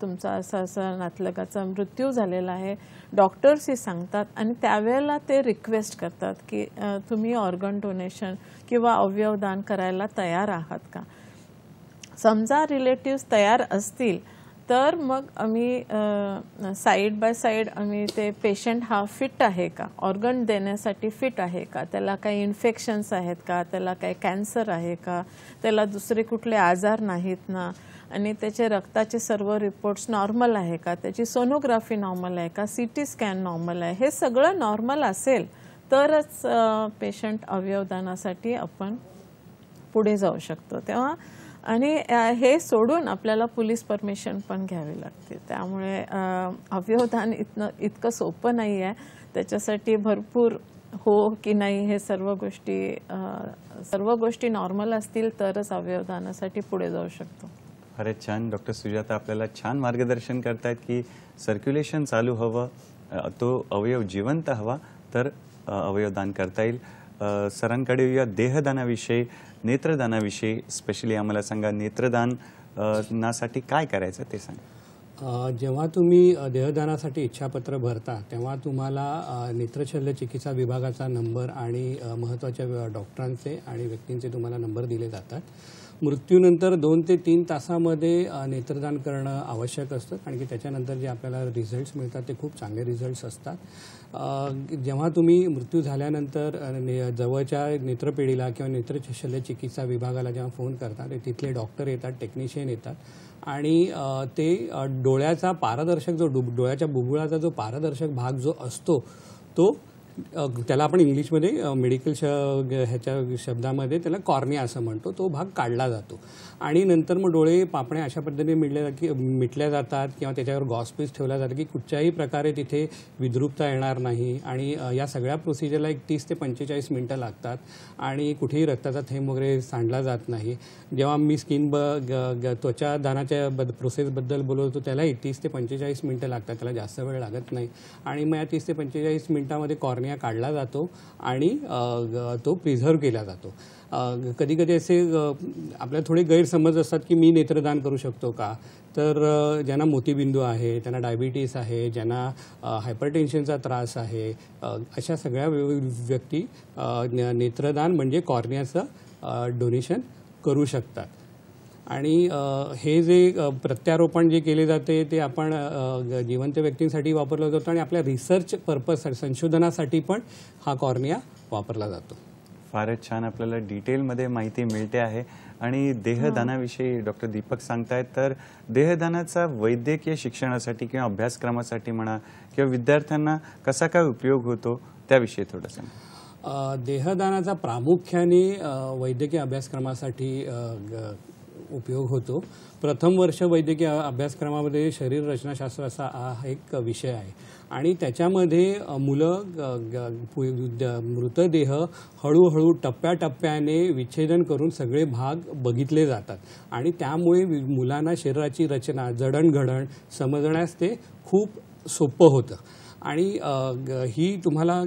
तुमचा असं असं नातलगाचा मृत्यू झालेला आहे डॉक्टर्सही सांगतात आणि त्यावेळेला ते रिक्वेस्ट करतात की तुम्ही ऑर्गन डोनेशन किंवा अवयवदान करायला तयार आहात का समजा रिलेटिव्स तयार असतील तर मग आम्ही साईड बाय साईड आम्ही ते पेशंट हा फिट आहे का ऑर्गन देण्यासाठी फिट आहे का त्याला काही इन्फेक्शन्स आहेत का त्याला काही कॅन्सर आहे का त्याला दुसरे कुठले आजार नाहीत ना आणि त्याचे रक्ताचे सर्व रिपोर्ट्स नॉर्मल आहे का त्याची सोनोग्राफी नॉर्मल आहे का सी टी स्कॅन नॉर्मल आहे हे सगळं नॉर्मल असेल तरच पेशंट अवयवदानासाठी आपण पुढे जाऊ शकतो तेव्हा आणि हे सोडून आपल्याला पोलीस परमिशन पण घ्यावी लागते त्यामुळे अव्यवधान इतन इतकं सोपं नाही आहे त्याच्यासाठी भरपूर हो की नाही हे सर्व गोष्टी सर्व गोष्टी नॉर्मल असतील तरच अव्यवधानासाठी पुढे जाऊ शकतो अरे छान डॉक्टर सुजाता आपल्याला छान मार्गदर्शन करतायत की सर्क्युलेशन चालू हवं तो अवयव जिवंत हवा तर अवयवदान करता येईल सरांकडे या देहदानाविषयी नेत्रदानाविषयी स्पेशली आम्हाला सांगा नेत्रदान नासाठी काय करायचं ते सांगा जेव्हा तुम्ही देहदानासाठी इच्छापत्र भरता तेव्हा तुम्हाला नेत्रशल्य चिकित्सा विभागाचा नंबर आणि महत्त्वाच्या डॉक्टरांचे आणि व्यक्तींचे तुम्हाला नंबर दिले जातात मृत्यूनंतर दोन ते तीन तासामध्ये नेत्रदान करणं आवश्यक असतं कारण की त्याच्यानंतर जे आपल्याला रिझल्ट्स मिळतात ते खूप चांगले रिझल्ट्स असतात जेव्हा तुम्ही मृत्यू झाल्यानंतर ने जवळच्या नेत्रपिढीला किंवा नेत्र चिकित्सा विभागाला जेव्हा फोन करतात तिथले डॉक्टर येतात टेक्निशियन येतात आणि ते डोळ्याचा पारदर्शक जो डोळ्याच्या बुबुळाचा जो पारदर्शक भाग जो असतो तो त्याला आपण इंग्लिशमध्ये मेडिकल श ह्याच्या शब्दामध्ये त्याला कॉर्निया असं म्हणतो तो भाग काढला जातो आणि नंतर मग डोळे पापणे अशा पद्धतीने मिळल्या की मिटल्या जातात किंवा त्याच्यावर गॉसपीस ठेवल्या जातात की कुठच्याही प्रकारे तिथे विद्रुपता येणार नाही आणि या सगळ्या प्रोसिजरला एक तीस ते पंचेचाळीस मिनटं लागतात आणि कुठेही रक्ताचा थेंब वगैरे सांडला जात नाही जेव्हा मी स्किन ब त्वचा दानाच्या बद प्रोसेसबद्दल बोलवतो त्यालाही तीस ते पंचेचाळीस मिनटं लागतात त्याला जास्त वेळ लागत नाही आणि मग या तीस ते पंचेचाळीस मिनिटामध्ये कॉर्निया कॉर्निया काढला जातो आणि तो प्रिझर्व केला जातो कधी कधी असे आपल्या थोडे गैरसमज असतात की मी नेत्रदान करू शकतो का तर ज्यांना मोतीबिंदू आहे त्यांना डायबिटीस आहे ज्यांना हायपरटेन्शनचा त्रास आहे अशा सगळ्या व्यक्ती नेत्रदान म्हणजे कॉर्नियाचं डोनेशन करू शकतात आणि हे जे प्रत्यारोपण जे केले जाते ते आपण जिवंत व्यक्तींसाठी वापरलं जातो आणि आपल्या रिसर्च पर्पज संशोधनासाठी पण हा कॉर्निया वापरला जातो फारच छान आपल्याला डिटेलमध्ये माहिती मिळते आहे आणि देहदानाविषयी डॉक्टर दीपक सांगतायत तर देहदानाचा वैद्यकीय शिक्षणासाठी किंवा अभ्यासक्रमासाठी म्हणा किंवा विद्यार्थ्यांना कसा काय उपयोग होतो त्याविषयी थोडंसं देहदानाचा प्रामुख्याने वैद्यकीय अभ्यासक्रमासाठी उपयोग होतो प्रथम वर्ष वैद्यकीय अभ्यासक्रमामध्ये शरीर रचनाशास्त्र असा हा एक विषय आहे आणि त्याच्यामध्ये मुलं मृतदेह हळूहळू टप्प्याटप्प्याने विच्छेदन करून सगळे भाग बघितले जातात आणि त्यामुळे मुलांना शरीराची रचना जडणघडण समजण्यास ते खूप सोपं होतं आणि ही तुम्हाला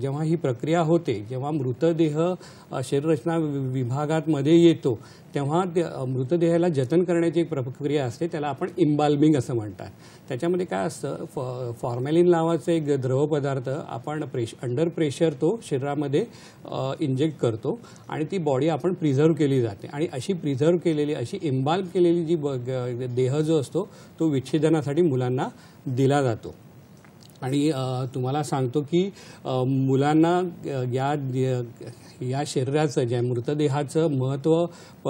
जेव्हा ही प्रक्रिया होते जेव्हा मृतदेह शरीररचना विभागातमध्ये येतो तेव्हा ते मृतदेहाला जतन करण्याची एक प्रक्रिया असते त्याला आपण इम्बाल्बिंग असं म्हणतात त्याच्यामध्ये काय असतं फॉ फॉर्मॅलिन नावाचं एक द्रवपदार्थ आपण प्रेश अंडर प्रेशर तो शरीरामध्ये इंजेक्ट करतो आणि ती बॉडी आपण प्रिझर्व केली जाते आणि अशी प्रिझर्व केलेली अशी इम्बाल्ब केलेली जी देह जो असतो तो विच्छेदनासाठी मुलांना दिला जातो आणि तुम्हाला सांगतो की मुलांना या या शरीराचं ज्या मृतदेहाचं महत्त्व प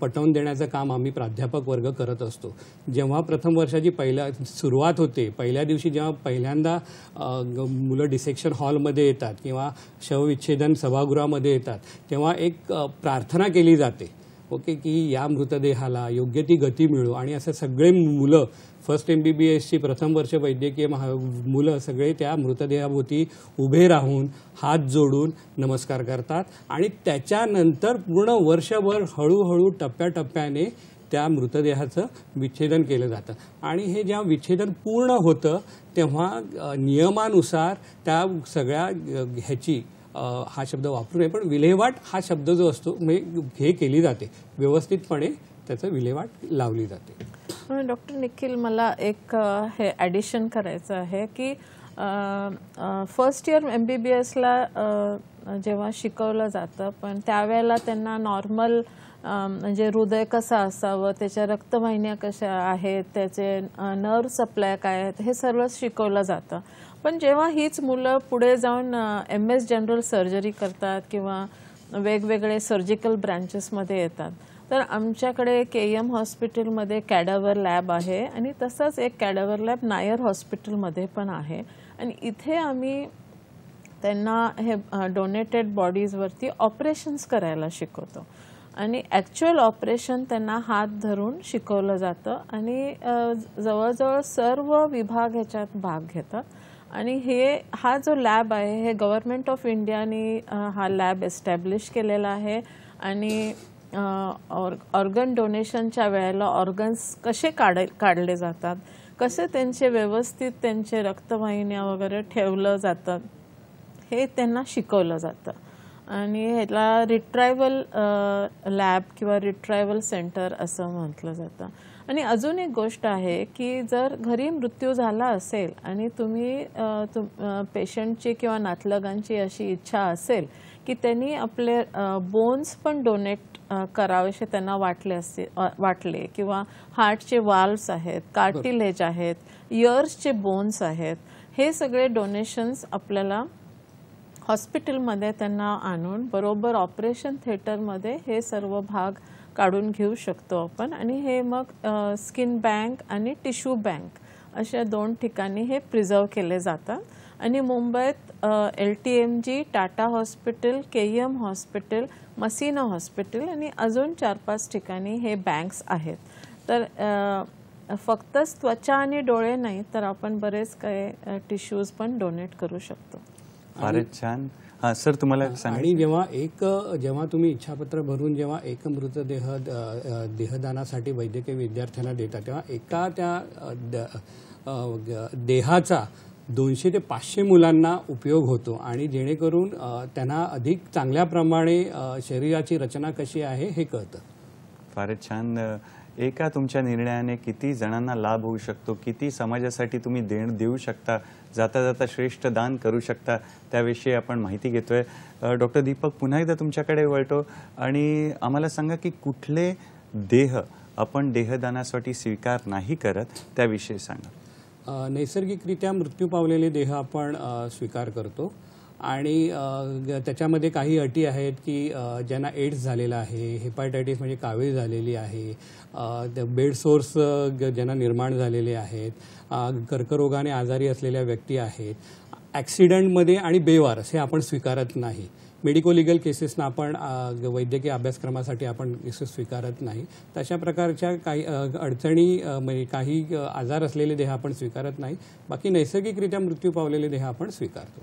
पटवून देण्याचं काम आम्ही प्राध्यापक वर्ग करत असतो जेव्हा प्रथम वर्षाची पहिल्या सुरुवात होते पहिल्या दिवशी जेव्हा पहिल्यांदा मुलं डिसेक्शन हॉलमध्ये येतात किंवा शवविच्छेदन सभागृहामध्ये येतात तेव्हा एक प्रार्थना केली जाते ओके की या मृतदेहाला योग्य ती गती मिळू आणि असं सगळे मुलं फर्स्ट एम बी बी एसची प्रथम वर्ष वैद्यकीय महा मुलं सगळे त्या मृतदेहाभोवती उभे राहून हात जोडून नमस्कार करतात आणि त्याच्यानंतर पूर्ण वर्षभर हळूहळू टप्प्याटप्प्याने त्या मृतदेहाचं विच्छेदन केलं जातं आणि हे जेव्हा विच्छेदन पूर्ण होतं तेव्हा नियमानुसार त्या सगळ्या ह्याची हा शब्द वापरू नये पण विल्हेवाट हा शब्द जो असतो म्हणजे हे केली जाते व्यवस्थितपणे त्याचं विल्हेवाट लावली जाते डॉक्टर निखिल मला एक हे ॲडिशन करायचं आहे की first year M B B एसला जेव्हा शिकवलं जातं पण त्यावेळेला त्यांना नॉर्मल म्हणजे हृदय कसं असावं त्याच्या रक्तवाहिन्या कशा आहेत त्याचे नर्व सप्लाय काय आहेत हे सर्व शिकवलं जातं पण जेव्हा हीच मुलं पुढे जाऊन एम एस जनरल सर्जरी करतात किंवा वेगवेगळे सर्जिकल ब्रँचेसमध्ये येतात तर आमच्याकडे के एम हॉस्पिटलमध्ये कॅडावर लॅब आहे आणि तसंच एक कॅडावर लॅब नायर हॉस्पिटलमध्ये पण आहे आणि इथे आम्ही त्यांना हे डोनेटेड बॉडीजवरती ऑपरेशन्स करायला शिकवतो आणि ॲक्च्युअल ऑपरेशन त्यांना हात धरून शिकवलं जातं आणि जवळजवळ सर्व विभाग ह्याच्यात भाग घेतात आणि हे हा जो लॅब आहे हे गव्हर्मेंट ऑफ इंडियाने हा लॅब एस्टॅब्लिश केलेला आहे आणि ऑर्ग ऑर्गन डोनेशनच्या वेळेला ऑर्गन्स कसे काढ काढले जातात कसे त्यांचे व्यवस्थित त्यांचे रक्तवाहिन्या वगैरे ठेवलं जातं हे त्यांना शिकवलं जातं आणि ह्याला रिट्रायव्हल लॅब किंवा रिट्रायव्हल सेंटर असं म्हटलं जातं आणि अजून एक गोष्ट आहे की जर घरी मृत्यू झाला असेल आणि तुम्ही तुम पेशंटची किंवा नातलगांची अशी इच्छा असेल की त्यांनी आपले बोन्स पण डोनेट करावेसे त्यांना वाटले असते वाटले किंवा हार्टचे वाल्व्स आहेत कार्टिलेज आहेत इयर्सचे बोन्स आहेत हे सगळे डोनेशन्स आपल्याला हॉस्पिटलमध्ये त्यांना आणून बरोबर ऑपरेशन थिएटरमध्ये हे सर्व भाग काढून घेऊ शकतो आपण आणि हे मग स्किन बँक आणि टिश्यू बँक अशा दोन ठिकाणी हे प्रिझर्व केले जातात आणि मुंबईत L T M G Tata hospital K M hospital Masina hospital आणि अजून चार पाच ठिकाणी हे बँक्स आहेत तर फक्त त्वचा आणि डोळे नाही तर आपण बरेच काही टिश्यूज पण डोनेट करू शकतो फारच छान हां सर तुम्हाला आणि जेव्हा एक जेव्हा तुम्ही इच्छापत्र भरून जेव्हा एक मृतदेह देहदानासाठी वैद्यकीय विद्यार्थ्यांना देता तेव्हा एका त्या देहाचा दोनशे ते पाचशे मुलांना उपयोग होतो आणि जेणेकरून त्यांना अधिक चांगल्याप्रमाणे शरीराची रचना कशी आहे हे कळतं फारच छान एका तुमच्या निर्णयाने किती जणांना लाभ होऊ शकतो किती समाजासाठी तुम्ही देण देऊ शकता जाता जाता श्रेष्ठ दान करू शकता त्याविषयी आपण माहिती घेतोय डॉक्टर दीपक पुन्हा एकदा तुमच्याकडे वळतो आणि आम्हाला सांगा की कुठले देह आपण देहदानासाठी स्वीकार नाही करत त्याविषयी सांगा नैसर्गिकरित्या मृत्यू पावलेले देह आपण स्वीकार करतो आणि त्याच्यामध्ये काही अटी आहेत की ज्यांना एड्स झालेला आहे हेपाटायटिस म्हणजे कावीळ झालेली आहे बेड सोर्स ज्यांना निर्माण झालेले आहेत कर्करोगाने आजारी असलेल्या व्यक्ती आहेत ॲक्सिडंटमध्ये आणि बेवारस हे आपण स्वीकारत नाही मेडिको लिगल केसेसना आपण वैद्यकीय अभ्यासक्रमासाठी आपण केसेस स्वीकारत नाही तशा प्रकारच्या काही अडचणी म्हणजे काही आजार असलेले देह आपण स्वीकारत नाही बाकी नैसर्गिकरित्या मृत्यू पावलेले देह आपण स्वीकारतो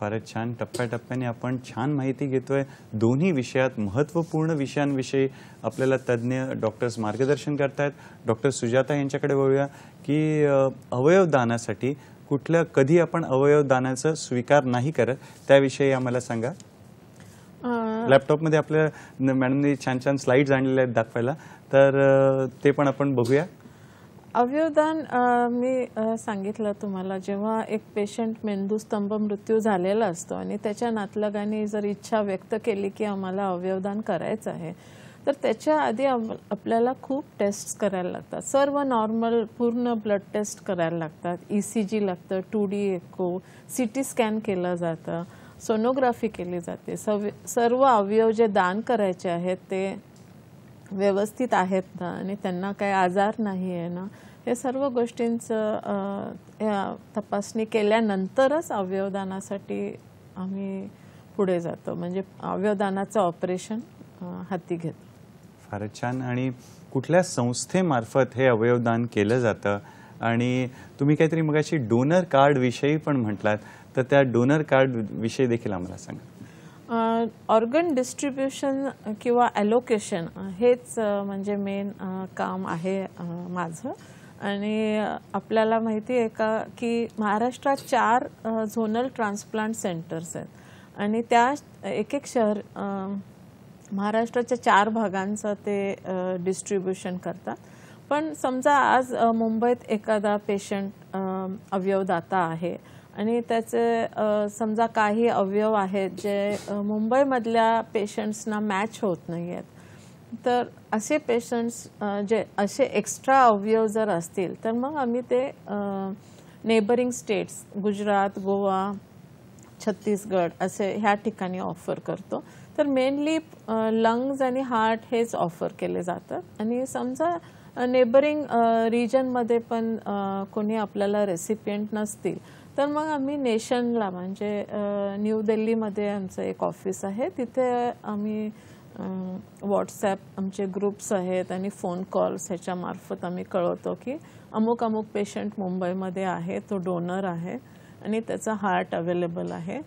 फारच छान टप्प्याटप्प्याने आपण छान माहिती घेतोय दोन्ही विषयात महत्त्वपूर्ण विषयांविषयी आपल्याला तज्ज्ञ डॉक्टर्स मार्गदर्शन आहेत डॉक्टर सुजाता यांच्याकडे बोलूया की अवयवदानासाठी कुठलं कधी आपण अवयवदानाचं स्वीकार नाही करत त्याविषयी आम्हाला सांगा लॅपटॉपमध्ये आपल्या मॅडमनी छान छान स्लाइड्स आणलेल्या आहेत दाखवायला तर ते पण आपण बघूया अवयवदान मी सांगितलं तुम्हाला जेव्हा एक पेशंट मेंदूस्तंभ मृत्यू झालेला असतो आणि त्याच्या नातलगाने जर इच्छा व्यक्त केली की आम्हाला अवयवदान करायचं आहे तर त्याच्या आधी आपल्याला खूप टेस्ट करायला लागतात सर्व नॉर्मल पूर्ण ब्लड टेस्ट करायला लागतात ई सी जी लागतं two D echo C T scan केलं जातं सोनोग्राफी केली जाते सव सर्व अवयव जे दान करायचे आहेत ते व्यवस्थित आहेत ना आणि त्यांना काही आजार नाही आहे ना हे सर्व गोष्टींचं तपासणी केल्यानंतरच अवयवदानासाठी आम्ही पुढे जातो म्हणजे अवयवदानाचं ऑपरेशन हाती घेतो फारच छान आणि कुठल्या संस्थेमार्फत हे अवयवदान केलं जातं आणि तुम्ही काहीतरी मग अशी डोनर कार्डविषयी पण म्हटलात तर त्या डोनर कार्ड विषयी देखील आम्हाला सांगा ऑर्गन डिस्ट्रीब्युशन किंवा ॲलोकेशन हेच म्हणजे मेन काम आहे माझं आणि आपल्याला माहिती आहे का की महाराष्ट्रात चार झोनल ट्रान्सप्लांट सेंटर्स आहेत आणि त्या एक एक शहर महाराष्ट्राच्या चार भागांचं ते डिस्ट्रीब्युशन करतात पण समजा आज मुंबईत एखादा पेशंट अवयवदाता आहे आणि त्याचे समजा काही अवयव आहेत जे मुंबईमधल्या पेशंट्सना मॅच होत नाही आहेत तर असे पेशंट्स जे असे एक्स्ट्रा अवयव जर असतील तर मग आम्ही ते नेबरिंग स्टेट्स गुजरात गोवा छत्तीसगड असे ह्या ठिकाणी ऑफर करतो तर मेनली लंग्ज आणि हार्ट हेच ऑफर केले जातात आणि समजा नेबरिंग रिजनमध्ये पण कोणी आपल्याला रेसिपियंट नसतील तर मग आम्ही नेशनला म्हणजे न्यू दिल्लीमध्ये आमचं एक ऑफिस आहे तिथे आम्ही व्हॉट्सॲप आमचे ग्रुप्स आहेत आणि फोन कॉल्स ह्याच्यामार्फत आम्ही कळवतो की अमुक अमुक पेशंट मुंबईमध्ये आहे तो डोनर आहे आणि त्याचा हार्ट अवेलेबल आहे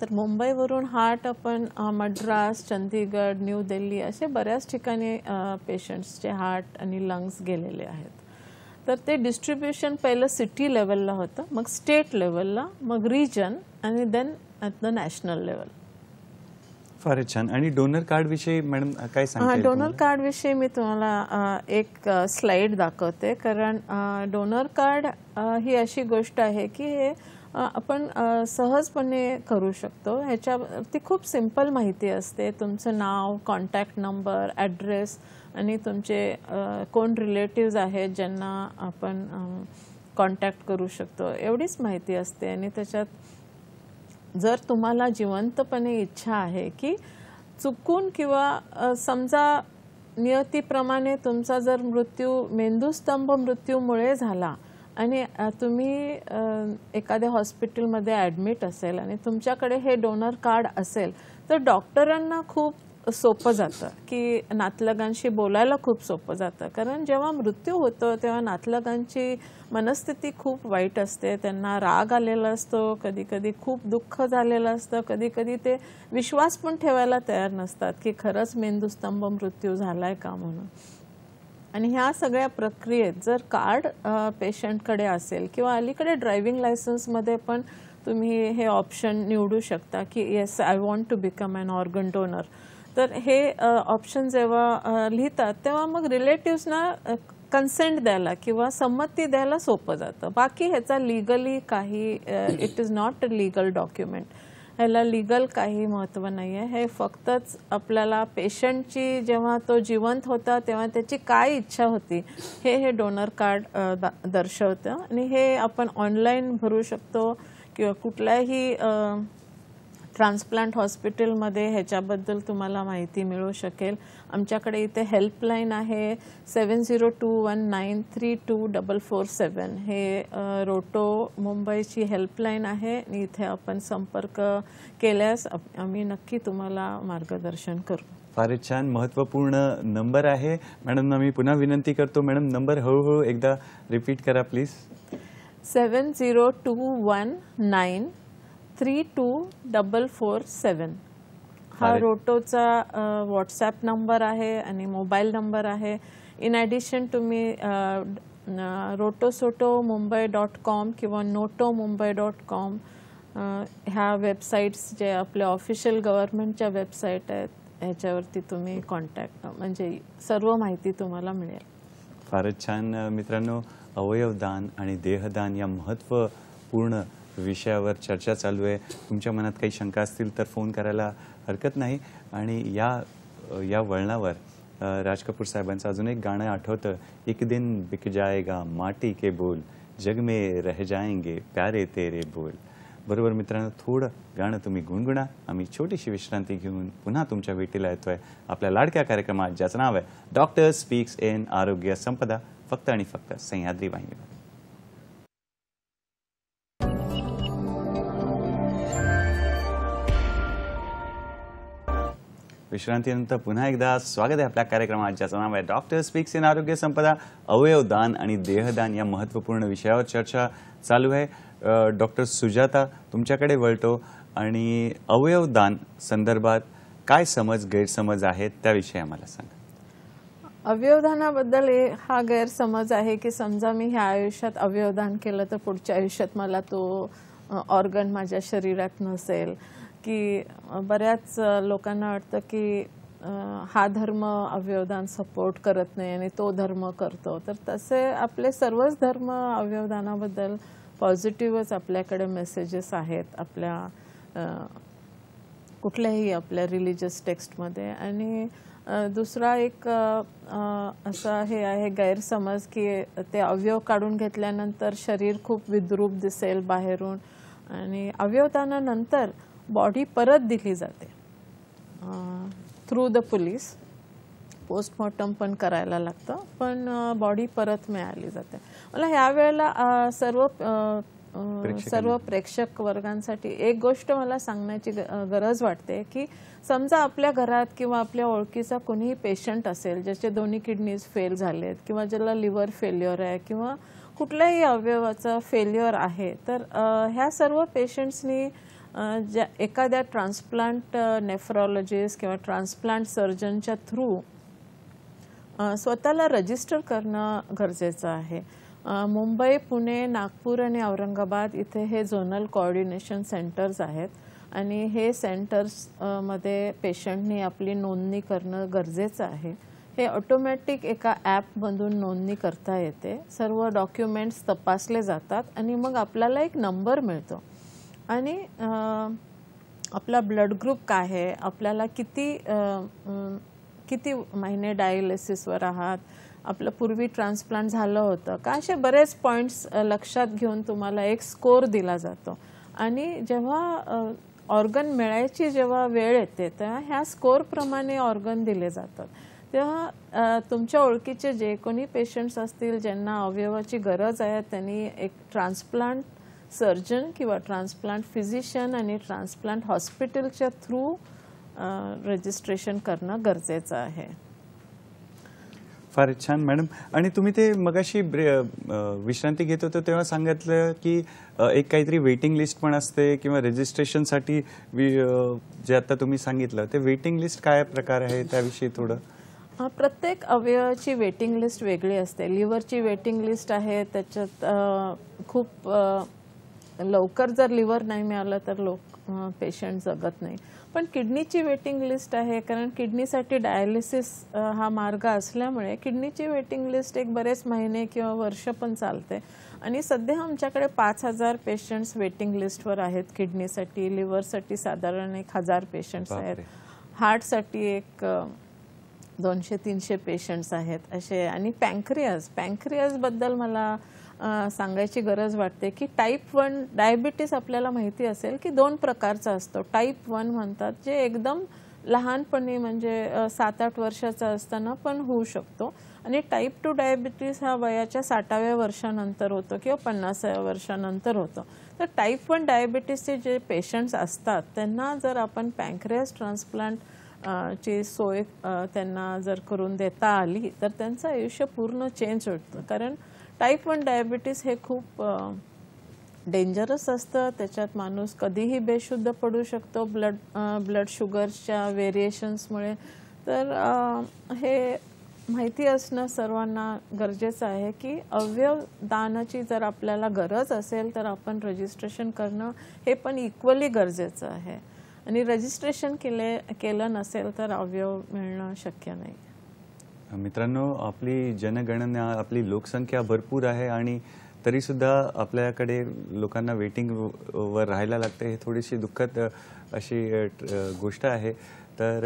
तर मुंबईवरून हार्ट आपण मद्रास चंदीगड न्यू दिल्ली असे बऱ्याच ठिकाणी पेशंट्सचे हार्ट आणि लंग्स गेलेले आहेत तर ते डिस्ट्रीब्युशन पहिलं सिटी लेवलला होतं मग स्टेट लेवलला मग रिजन आणि then at the national level फारच छान आणि डोनर कार्ड विषयी मॅडम काय हा डोनर कार्ड विषयी मी तुम्हाला एक स्लाइड दाखवते कारण डोनर कार्ड ही अशी गोष्ट आहे की हे आपण सहजपणे करू शकतो ह्याच्यावरती खूप सिम्पल माहिती असते तुमचं नाव कॉन्टॅक्ट नंबर ॲड्रेस आणि तुमचे कोण रिलेटिव्ज आहेत ज्यांना आपण कॉन्टॅक्ट करू शकतो एवढीच माहिती असते आणि त्याच्यात जर तुम्हाला जिवंतपणे इच्छा आहे की चुकून किंवा समजा नियतीप्रमाणे तुमचा जर मृत्यू मेंदूस्तंभ मृत्यूमुळे झाला आणि तुम्ही एखाद्या हॉस्पिटलमध्ये ॲडमिट असेल आणि तुमच्याकडे हे डोनर कार्ड असेल तर डॉक्टरांना खूप सोपं जातं की नातलगांशी बोलायला खूप सोपं जातं कारण जेव्हा मृत्यू होतो तेव्हा नातलगांची मनस्थिती खूप वाईट असते त्यांना राग आलेला असतो कधी कधी खूप दुःख झालेलं असतं कधी कधी ते विश्वास पण ठेवायला तयार नसतात की खरंच मेंदूस्तंभ मृत्यू झाला का म्हणून आणि ह्या सगळ्या प्रक्रियेत जर कार्ड पेशंटकडे असेल किंवा अलीकडे ड्रायव्हिंग लायसन्समध्ये पण तुम्ही हे ऑप्शन निवडू शकता की yes I want to become an organ donor तर हे ऑप्शन जेव्हा लिहितात तेव्हा मग रिलेटिव्सना कन्सेंट द्यायला किंवा संमती द्यायला सोपं जातं बाकी ह्याचा लिगली काही it is not legal document ह्याला लिगल काही महत्त्व नाही आहे हे फक्तच आपल्याला पेशंटची जेव्हा तो जिवंत होता तेव्हा त्याची काय इच्छा होती हे हे डोनर कार्ड दर्शवतं आणि हे आपण ऑनलाईन भरू शकतो किंवा कुठल्याही ट्रान्सप्लांट हॉस्पिटलमध्ये ह्याच्याबद्दल तुम्हाला माहिती मिळू शकेल आमच्याकडे इथे हेल्पलाईन आहे seven zero two one nine three two double four seven हे रोटो मुंबईची हेल्पलाईन आहे इथे आपण संपर्क केल्यास आम्ही नक्की तुम्हाला मार्गदर्शन करू फारच छान महत्त्वपूर्ण नंबर आहे मॅडम मी पुन्हा विनंती करतो मॅडम नंबर हळूहळू एकदा रिपीट करा please seven zero two one nine three two double four seven हा रोटोचा व्हॉट्सॲप नंबर आहे आणि मोबाईल नंबर आहे इन ॲडिशन तुम्ही सोटो मुंबई डॉट कॉम किंवा नोटो मुंबई डॉट कॉम ह्या वेबसाईट्स जे आपल्या ऑफिशियल गव्हर्नमेंटच्या वेबसाईट आहेत ह्याच्यावरती तुम्ही कॉन्टॅक्ट म्हणजे सर्व माहिती तुम्हाला मिळेल फारच छान मित्रांनो अवयवदान आणि देहदान या महत्त्वपूर्ण विषयावर चर्चा चालू आहे तुमच्या मनात काही शंका असतील तर फोन करायला हरकत नाही आणि या या वळणावर राज कपूर साहेबांचं अजून एक गाणं आठवतं एक दिन बिक जाएगा माटी के बोल जग में रह जाएंगे प्यारे तेरे बोल बरोबर मित्रांनो थोडं गाणं तुम्ही गुणगुणा आम्ही छोटीशी विश्रांती घेऊन पुन्हा तुमच्या भेटीला येतोय आपल्या लाडक्या कार्यक्रमात ज्याचं नाव आहे डॉक्टर स्पीक्स इन आरोग्य संपदा फक्त आणि फक्त सह्याद्री वाहिनीवर विश्रांतीनंतर पुन्हा एकदा स्वागत आहे आपल्या कार्यक्रमात ज्याचं नाव आहे डॉक्टर स्पीक्स इन आरोग्य संपदा अवयव दान आणि देहदान या महत्त्वपूर्ण विषयावर चर्चा चालू आहे डॉक्टर सुजाता तुमच्याकडे वळतो आणि अवयव दान संदर्भात काय समज गैरसमज आहेत त्याविषयी आम्हाला सांगा अवयवदानाबद्दल हा गैरसमज आहे की समजा मी ह्या आयुष्यात अवयवदान केलं तर पुढच्या आयुष्यात मला तो ऑर्गन माझ्या शरीरात नसेल की बऱ्याच लोकांना वाटतं की हा धर्म अवयवदान सपोर्ट करत नाही आणि तो धर्म करतो तर तसे आपले सर्वच धर्म अवयवदानाबद्दल पॉझिटिव्हच आपल्याकडे मेसेजेस आहेत आपल्या कुठल्याही आपल्या रिलीजियस टेक्स्टमध्ये आणि दुसरा एक असा हे आहे गैरसमज की ते अवयव काढून घेतल्यानंतर शरीर खूप विद्रूप दिसेल बाहेरून आणि अवयवदानानंतर बॉडी परत दिली जाते थ्रू द पोलीस पोस्टमॉर्टम पण करायला लागतं पण बॉडी परत मिळाली जाते मला ह्या वेळेला सर्व सर्व प्रेक्षक वर्गांसाठी एक गोष्ट मला सांगण्याची गरज वाटते की समजा आपल्या घरात किंवा आपल्या ओळखीचा कोणीही पेशंट असेल ज्याचे दोन्ही किडनीज फेल झालेत किंवा ज्याला लिव्हर फेल्युअर आहे किंवा कुठल्याही अवयवाचा फेल्युअर आहे तर ह्या सर्व पेशंट्सनी ज्या एखाद्या ट्रान्सप्लांट नेफ्रॉलॉजिस्ट किंवा ट्रान्सप्लांट सर्जनच्या थ्रू स्वतःला रजिस्टर करणं गरजेचं आहे मुंबई पुणे नागपूर आणि औरंगाबाद इथे हे झोनल कोऑर्डिनेशन सेंटर्स आहेत आणि हे सेंटर्समध्ये पेशंटनी आपली नोंदणी करणं गरजेचं आहे हे ऑटोमॅटिक एका ॲपमधून नोंदणी करता येते सर्व डॉक्युमेंट्स तपासले जातात आणि मग आपल्याला एक नंबर मिळतो आणि आपला ब्लड ग्रुप काय आहे आपल्याला किती किती महिने डायलिसिसवर आहात आपलं पूर्वी ट्रान्सप्लांट झालं होतं का असे बरेच पॉईंट्स लक्षात घेऊन तुम्हाला एक स्कोर दिला जातो आणि जेव्हा ऑर्गन मिळायची जेव्हा वेळ येते तेव्हा ह्या स्कोरप्रमाणे ऑर्गन दिले जातात तेव्हा तुमच्या ओळखीचे जे कोणी पेशंट्स असतील ज्यांना अवयवाची गरज आहे त्यांनी एक ट्रान्सप्लांट सर्जन किंवा ट्रान्सप्लांट फिजिशियन आणि ट्रान्सप्लांट हॉस्पिटलच्या थ्रू रजिस्ट्रेशन करणं गरजेचं आहे फार छान मॅडम आणि तुम्ही ते मगाशी विश्रांती घेत होतो तेव्हा सांगितलं की एक काहीतरी वेटिंग लिस्ट पण असते किंवा रजिस्ट्रेशनसाठी जे आता तुम्ही सांगितलं ते वेटिंग लिस्ट काय प्रकार आहे त्याविषयी थोडं प्रत्येक अवयवाची वेटिंग लिस्ट वेगळी असते लिव्हरची वेटिंग लिस्ट आहे त्याच्यात खूप लवकर जर लिव्हर नाही मिळालं तर लोक पेशंट जगत नाही पण किडनीची वेटिंग लिस्ट आहे कारण किडनीसाठी डायलिसिस हा मार्ग असल्यामुळे किडनीची वेटिंग लिस्ट एक बरेच महिने किंवा वर्ष पण चालते आणि सध्या आमच्याकडे पाच हजार पेशंट्स वेटिंग लिस्टवर आहेत किडनीसाठी लिव्हरसाठी साधारण एक हजार पेशंट्स आहेत हार्टसाठी एक दोनशे तीनशे पेशंट्स आहेत असे आणि पँक्रियस पँक्रियसबद्दल मला सांगायची गरज वाटते की टाईप वन डायबिटीस आपल्याला माहिती असेल की दोन प्रकारचा असतो टाईप वन म्हणतात जे एकदम लहानपणी म्हणजे सात आठ वर्षाचा असताना पण होऊ शकतो आणि टाईप टू डायबिटीस हा वयाच्या साठाव्या वर्षानंतर होतो किंवा पन्नासाव्या वर्षानंतर होतो तर टाईप वन डायबिटीसचे जे पेशंट्स असतात त्यांना जर आपण पँक्रेस ट्रान्सप्लांट ची सोय त्यांना जर करून देता आली तर त्यांचं आयुष्य पूर्ण चेंज होतं कारण टाईप वन डायबिटीस हे खूप डेंजरस असतं त्याच्यात माणूस कधीही बेशुद्ध पडू शकतो ब्लड ब्लड शुगरच्या व्हेरिएशन्समुळे तर हे माहिती असणं सर्वांना गरजेचं आहे की अवयव दानाची जर आपल्याला गरज असेल तर आपण रजिस्ट्रेशन करणं हे पण इक्वली गरजेचं आहे आणि रजिस्ट्रेशन केले केलं नसेल तर अवयव मिळणं शक्य नाही मित्रांनो आपली जनगणना आपली लोकसंख्या भरपूर आहे आणि तरीसुद्धा आपल्याकडे लोकांना वेटिंग वर राहायला लागते हे थोडीशी दुःखद अशी गोष्ट आहे तर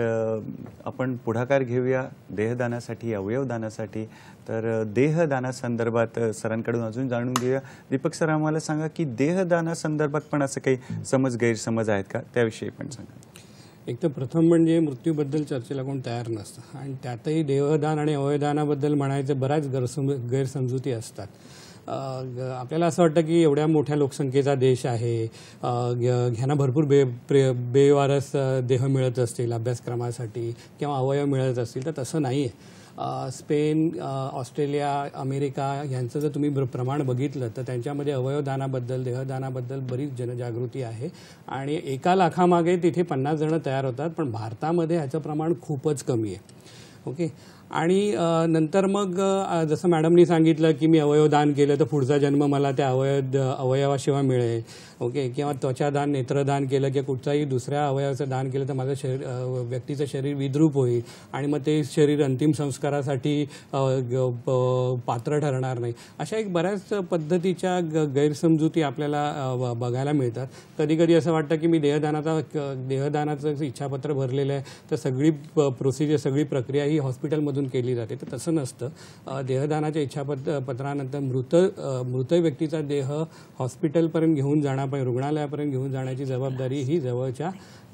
आपण पुढाकार घेऊया देहदानासाठी अवयवदानासाठी तर देहदानासंदर्भात सरांकडून अजून जाणून घेऊया दीपक सर आम्हाला सांगा की देहदानासंदर्भात पण असं काही समज गैरसमज आहेत का त्याविषयी पण सांगा एक तर प्रथम म्हणजे मृत्यूबद्दल चर्चेला कोण तयार नसतं आणि त्यातही देहदान आणि अवयदानाबद्दल म्हणायचं बऱ्याच गैरसम गैरसमजुती असतात आपल्याला असं वाटतं की एवढ्या मोठ्या लोकसंख्येचा देश आहे ह्यांना भरपूर बे प्रे बेवारस देह मिळत असतील अभ्यासक्रमासाठी किंवा अवयव मिळत असतील तर तसं नाही आहे स्पेन ऑस्ट्रेलिया अमेरिका यांचं जर तुम्ही प्रमाण बघितलं तर त्यांच्यामध्ये अवयवदानाबद्दल देहदानाबद्दल बरीच जनजागृती आहे आणि एका लाखामागे तिथे पन्नास जणं तयार होतात पण भारतामध्ये ह्याचं प्रमाण खूपच कमी आहे ओके आणि नंतर मग जसं मॅडमनी सांगितलं की मी अवयवदान केलं तर पुढचा जन्म मला त्या अवयव अवयवाशिवाय मिळेल ओके किंवा त्वचादान नेत्रदान केलं किंवा कुठचाही दुसऱ्या अवयवाचं दान केलं तर माझं शरीर व्यक्तीचं शरीर विद्रूप होईल आणि मग ते शरीर अंतिम संस्कारासाठी पात्र ठरणार नाही अशा एक बऱ्याच पद्धतीच्या ग गैरसमजुती आपल्याला बघायला मिळतात कधी कधी असं वाटतं की मी देहदानाचा देहदानाचं इच्छापत्र भरलेलं आहे तर सगळी प्रोसिजर सगळी प्रक्रिया ही हॉस्पिटलमधून केली जाते तर तसं नसतं देहदानाच्या इच्छापत्र पत्रानंतर मृत मृत व्यक्तीचा देह हॉस्पिटलपर्यंत घेऊन जाणार रुग्णापै रुग्णालयापर्यंत घेऊन जाण्याची जबाबदारी ही जवळच्या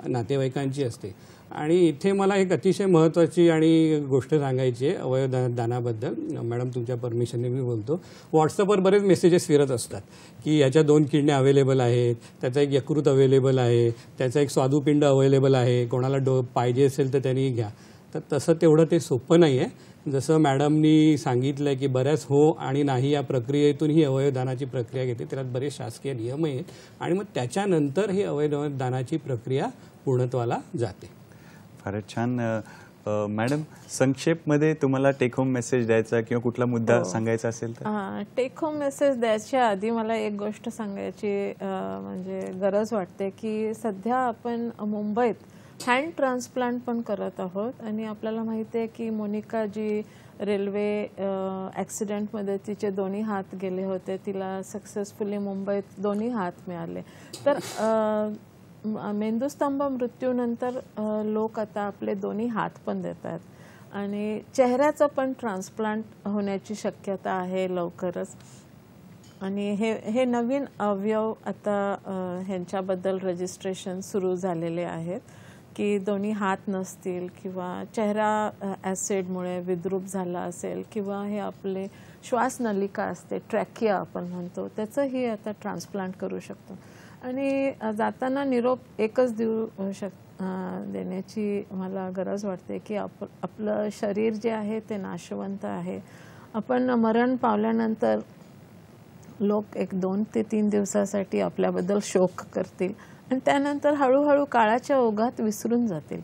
नातेवाईकांची असते आणि इथे मला एक अतिशय महत्त्वाची आणि गोष्ट सांगायची आहे अवयव दानाबद्दल मॅडम तुमच्या परमिशनने मी बोलतो व्हॉट्सअपवर बरेच मेसेजेस फिरत असतात की याच्या दोन किडण्या अवेलेबल आहेत त्याचा एक यकृत अवेलेबल आहे त्याचा एक स्वादुपिंड अवेलेबल आहे कोणाला डो पाहिजे असेल तर त्यांनी घ्या तर तसं तेवढं ते सोपं नाही आहे जसं मॅडमनी सांगितलं आहे की बऱ्याच हो आणि नाही या प्रक्रियेतून ही अवयवदानाची प्रक्रिया घेते त्यात बरेच शासकीय नियम आहेत आणि मग त्याच्यानंतर ही अवयवदानाची प्रक्रिया पूर्णत्वाला जाते फारच छान मॅडम संक्षेपमध्ये तुम्हाला टेक होम मेसेज द्यायचा किंवा कुठला मुद्दा हो. सांगायचा असेल तर टेक होम मेसेज द्यायच्या आधी मला एक गोष्ट सांगायची म्हणजे गरज वाटते की सध्या आपण मुंबईत हँड ट्रान्सप्लांट पण करत आहोत आणि आपल्याला माहिती आहे की मोनिका जी रेल्वे ॲक्सिडेंटमध्ये तिचे दोन्ही हात गेले होते तिला सक्सेसफुली मुंबईत दोन्ही हात मिळाले तर मेंदूस्तंभ मृत्यूनंतर लोक आता आपले दोन्ही हात पण देतात आणि चेहऱ्याचं पण ट्रान्सप्लांट होण्याची शक्यता आहे लवकरच आणि हे हे नवीन अवयव आता ह्यांच्याबद्दल रजिस्ट्रेशन सुरू झालेले आहेत की दोन्ही हात नसतील किंवा चेहरा ॲसिडमुळे विद्रूप झाला असेल किंवा हे आपले श्वासनलिका असते ट्रॅकिया आपण म्हणतो त्याचंही आता ट्रान्सप्लांट करू शकतो आणि जाताना निरोप एकच देऊ शक देण्याची मला गरज वाटते की आप आपलं शरीर जे आहे ते नाशवंत आहे आपण मरण पावल्यानंतर लोक एक दोन ते तीन दिवसासाठी आपल्याबद्दल शोक करतील आणि त्यानंतर हळूहळू काळाच्या ओघात विसरून जातील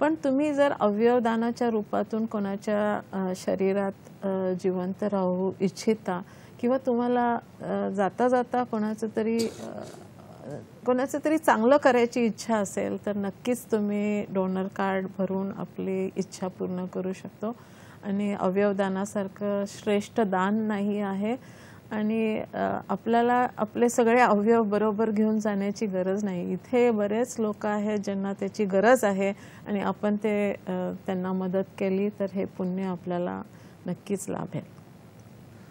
पण तुम्ही जर अवयवदानाच्या रूपातून कोणाच्या शरीरात जिवंत राहू इच्छिता किंवा तुम्हाला जाता जाता कोणाचं तरी कोणाचं तरी चांगलं करायची इच्छा असेल तर नक्कीच तुम्ही डोनर कार्ड भरून आपली इच्छा पूर्ण करू शकतो आणि अवयवदानासारखं श्रेष्ठ दान नाही आहे आणि आपल्याला आपले सगळे अवयव बरोबर घेऊन जाण्याची गरज नाही इथे बरेच लोक आहेत ज्यांना त्याची गरज आहे आणि आपण ते त्यांना मदत केली तर हे पुण्य आपल्याला नक्कीच लाभेल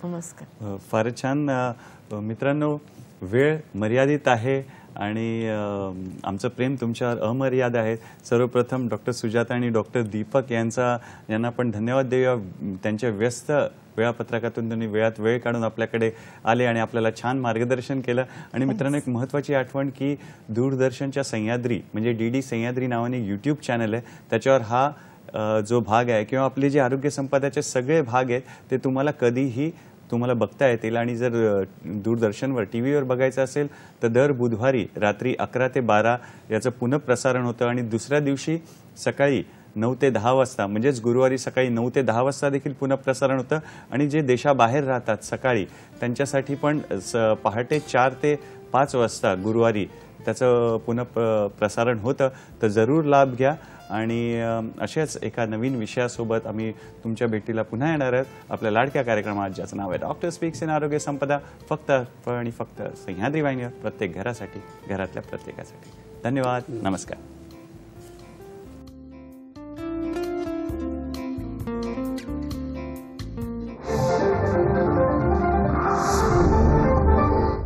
नमस्कार फार छान मित्रांनो वेळ मर्यादित आहे आणि आमचं प्रेम तुमच्यावर अमर्याद आहे सर्वप्रथम डॉक्टर सुजाता आणि डॉक्टर दीपक यांचा यांना आपण धन्यवाद देऊया त्यांच्या व्यस्त वेळापत्रकातून त्यांनी वेळात वेळ काढून आपल्याकडे आले आणि आपल्याला छान मार्गदर्शन केलं आणि मित्रांनो एक महत्त्वाची आठवण की दूरदर्शनच्या सह्याद्री म्हणजे डी डी सह्याद्री नावाने यूट्यूब चॅनल आहे त्याच्यावर हा जो भाग आहे किंवा आपले जे आरोग्य संपादाचे सगळे भाग आहेत ते तुम्हाला कधीही तुम्हाला बघता येतील आणि जर दूरदर्शनवर टी व्हीवर बघायचं असेल तर दर बुधवारी रात्री अकरा ते बारा याचं पुनःप्रसारण होतं आणि दुसऱ्या दिवशी सकाळी नऊ ते दहा वाजता म्हणजेच गुरुवारी सकाळी नऊ ते दहा वाजता देखील पुनःप्रसारण होतं आणि जे देशाबाहेर राहतात सकाळी त्यांच्यासाठी पण स पहाटे चार ते पाच वाजता गुरुवारी त्याचं पुनः प्रसारण होतं तर जरूर लाभ घ्या आणि अशाच एका नवीन विषयासोबत आम्ही तुमच्या भेटीला पुन्हा येणार आहोत आपल्या लाडक्या कार्यक्रमात ज्याचं नाव आहे डॉक्टर स्पीक्स इन आरोग्य संपदा फक्त आणि फक्त सह्याद्री वाहिनीवर प्रत्येक घरासाठी घरातल्या प्रत्येकासाठी धन्यवाद नमस्कार Thank you.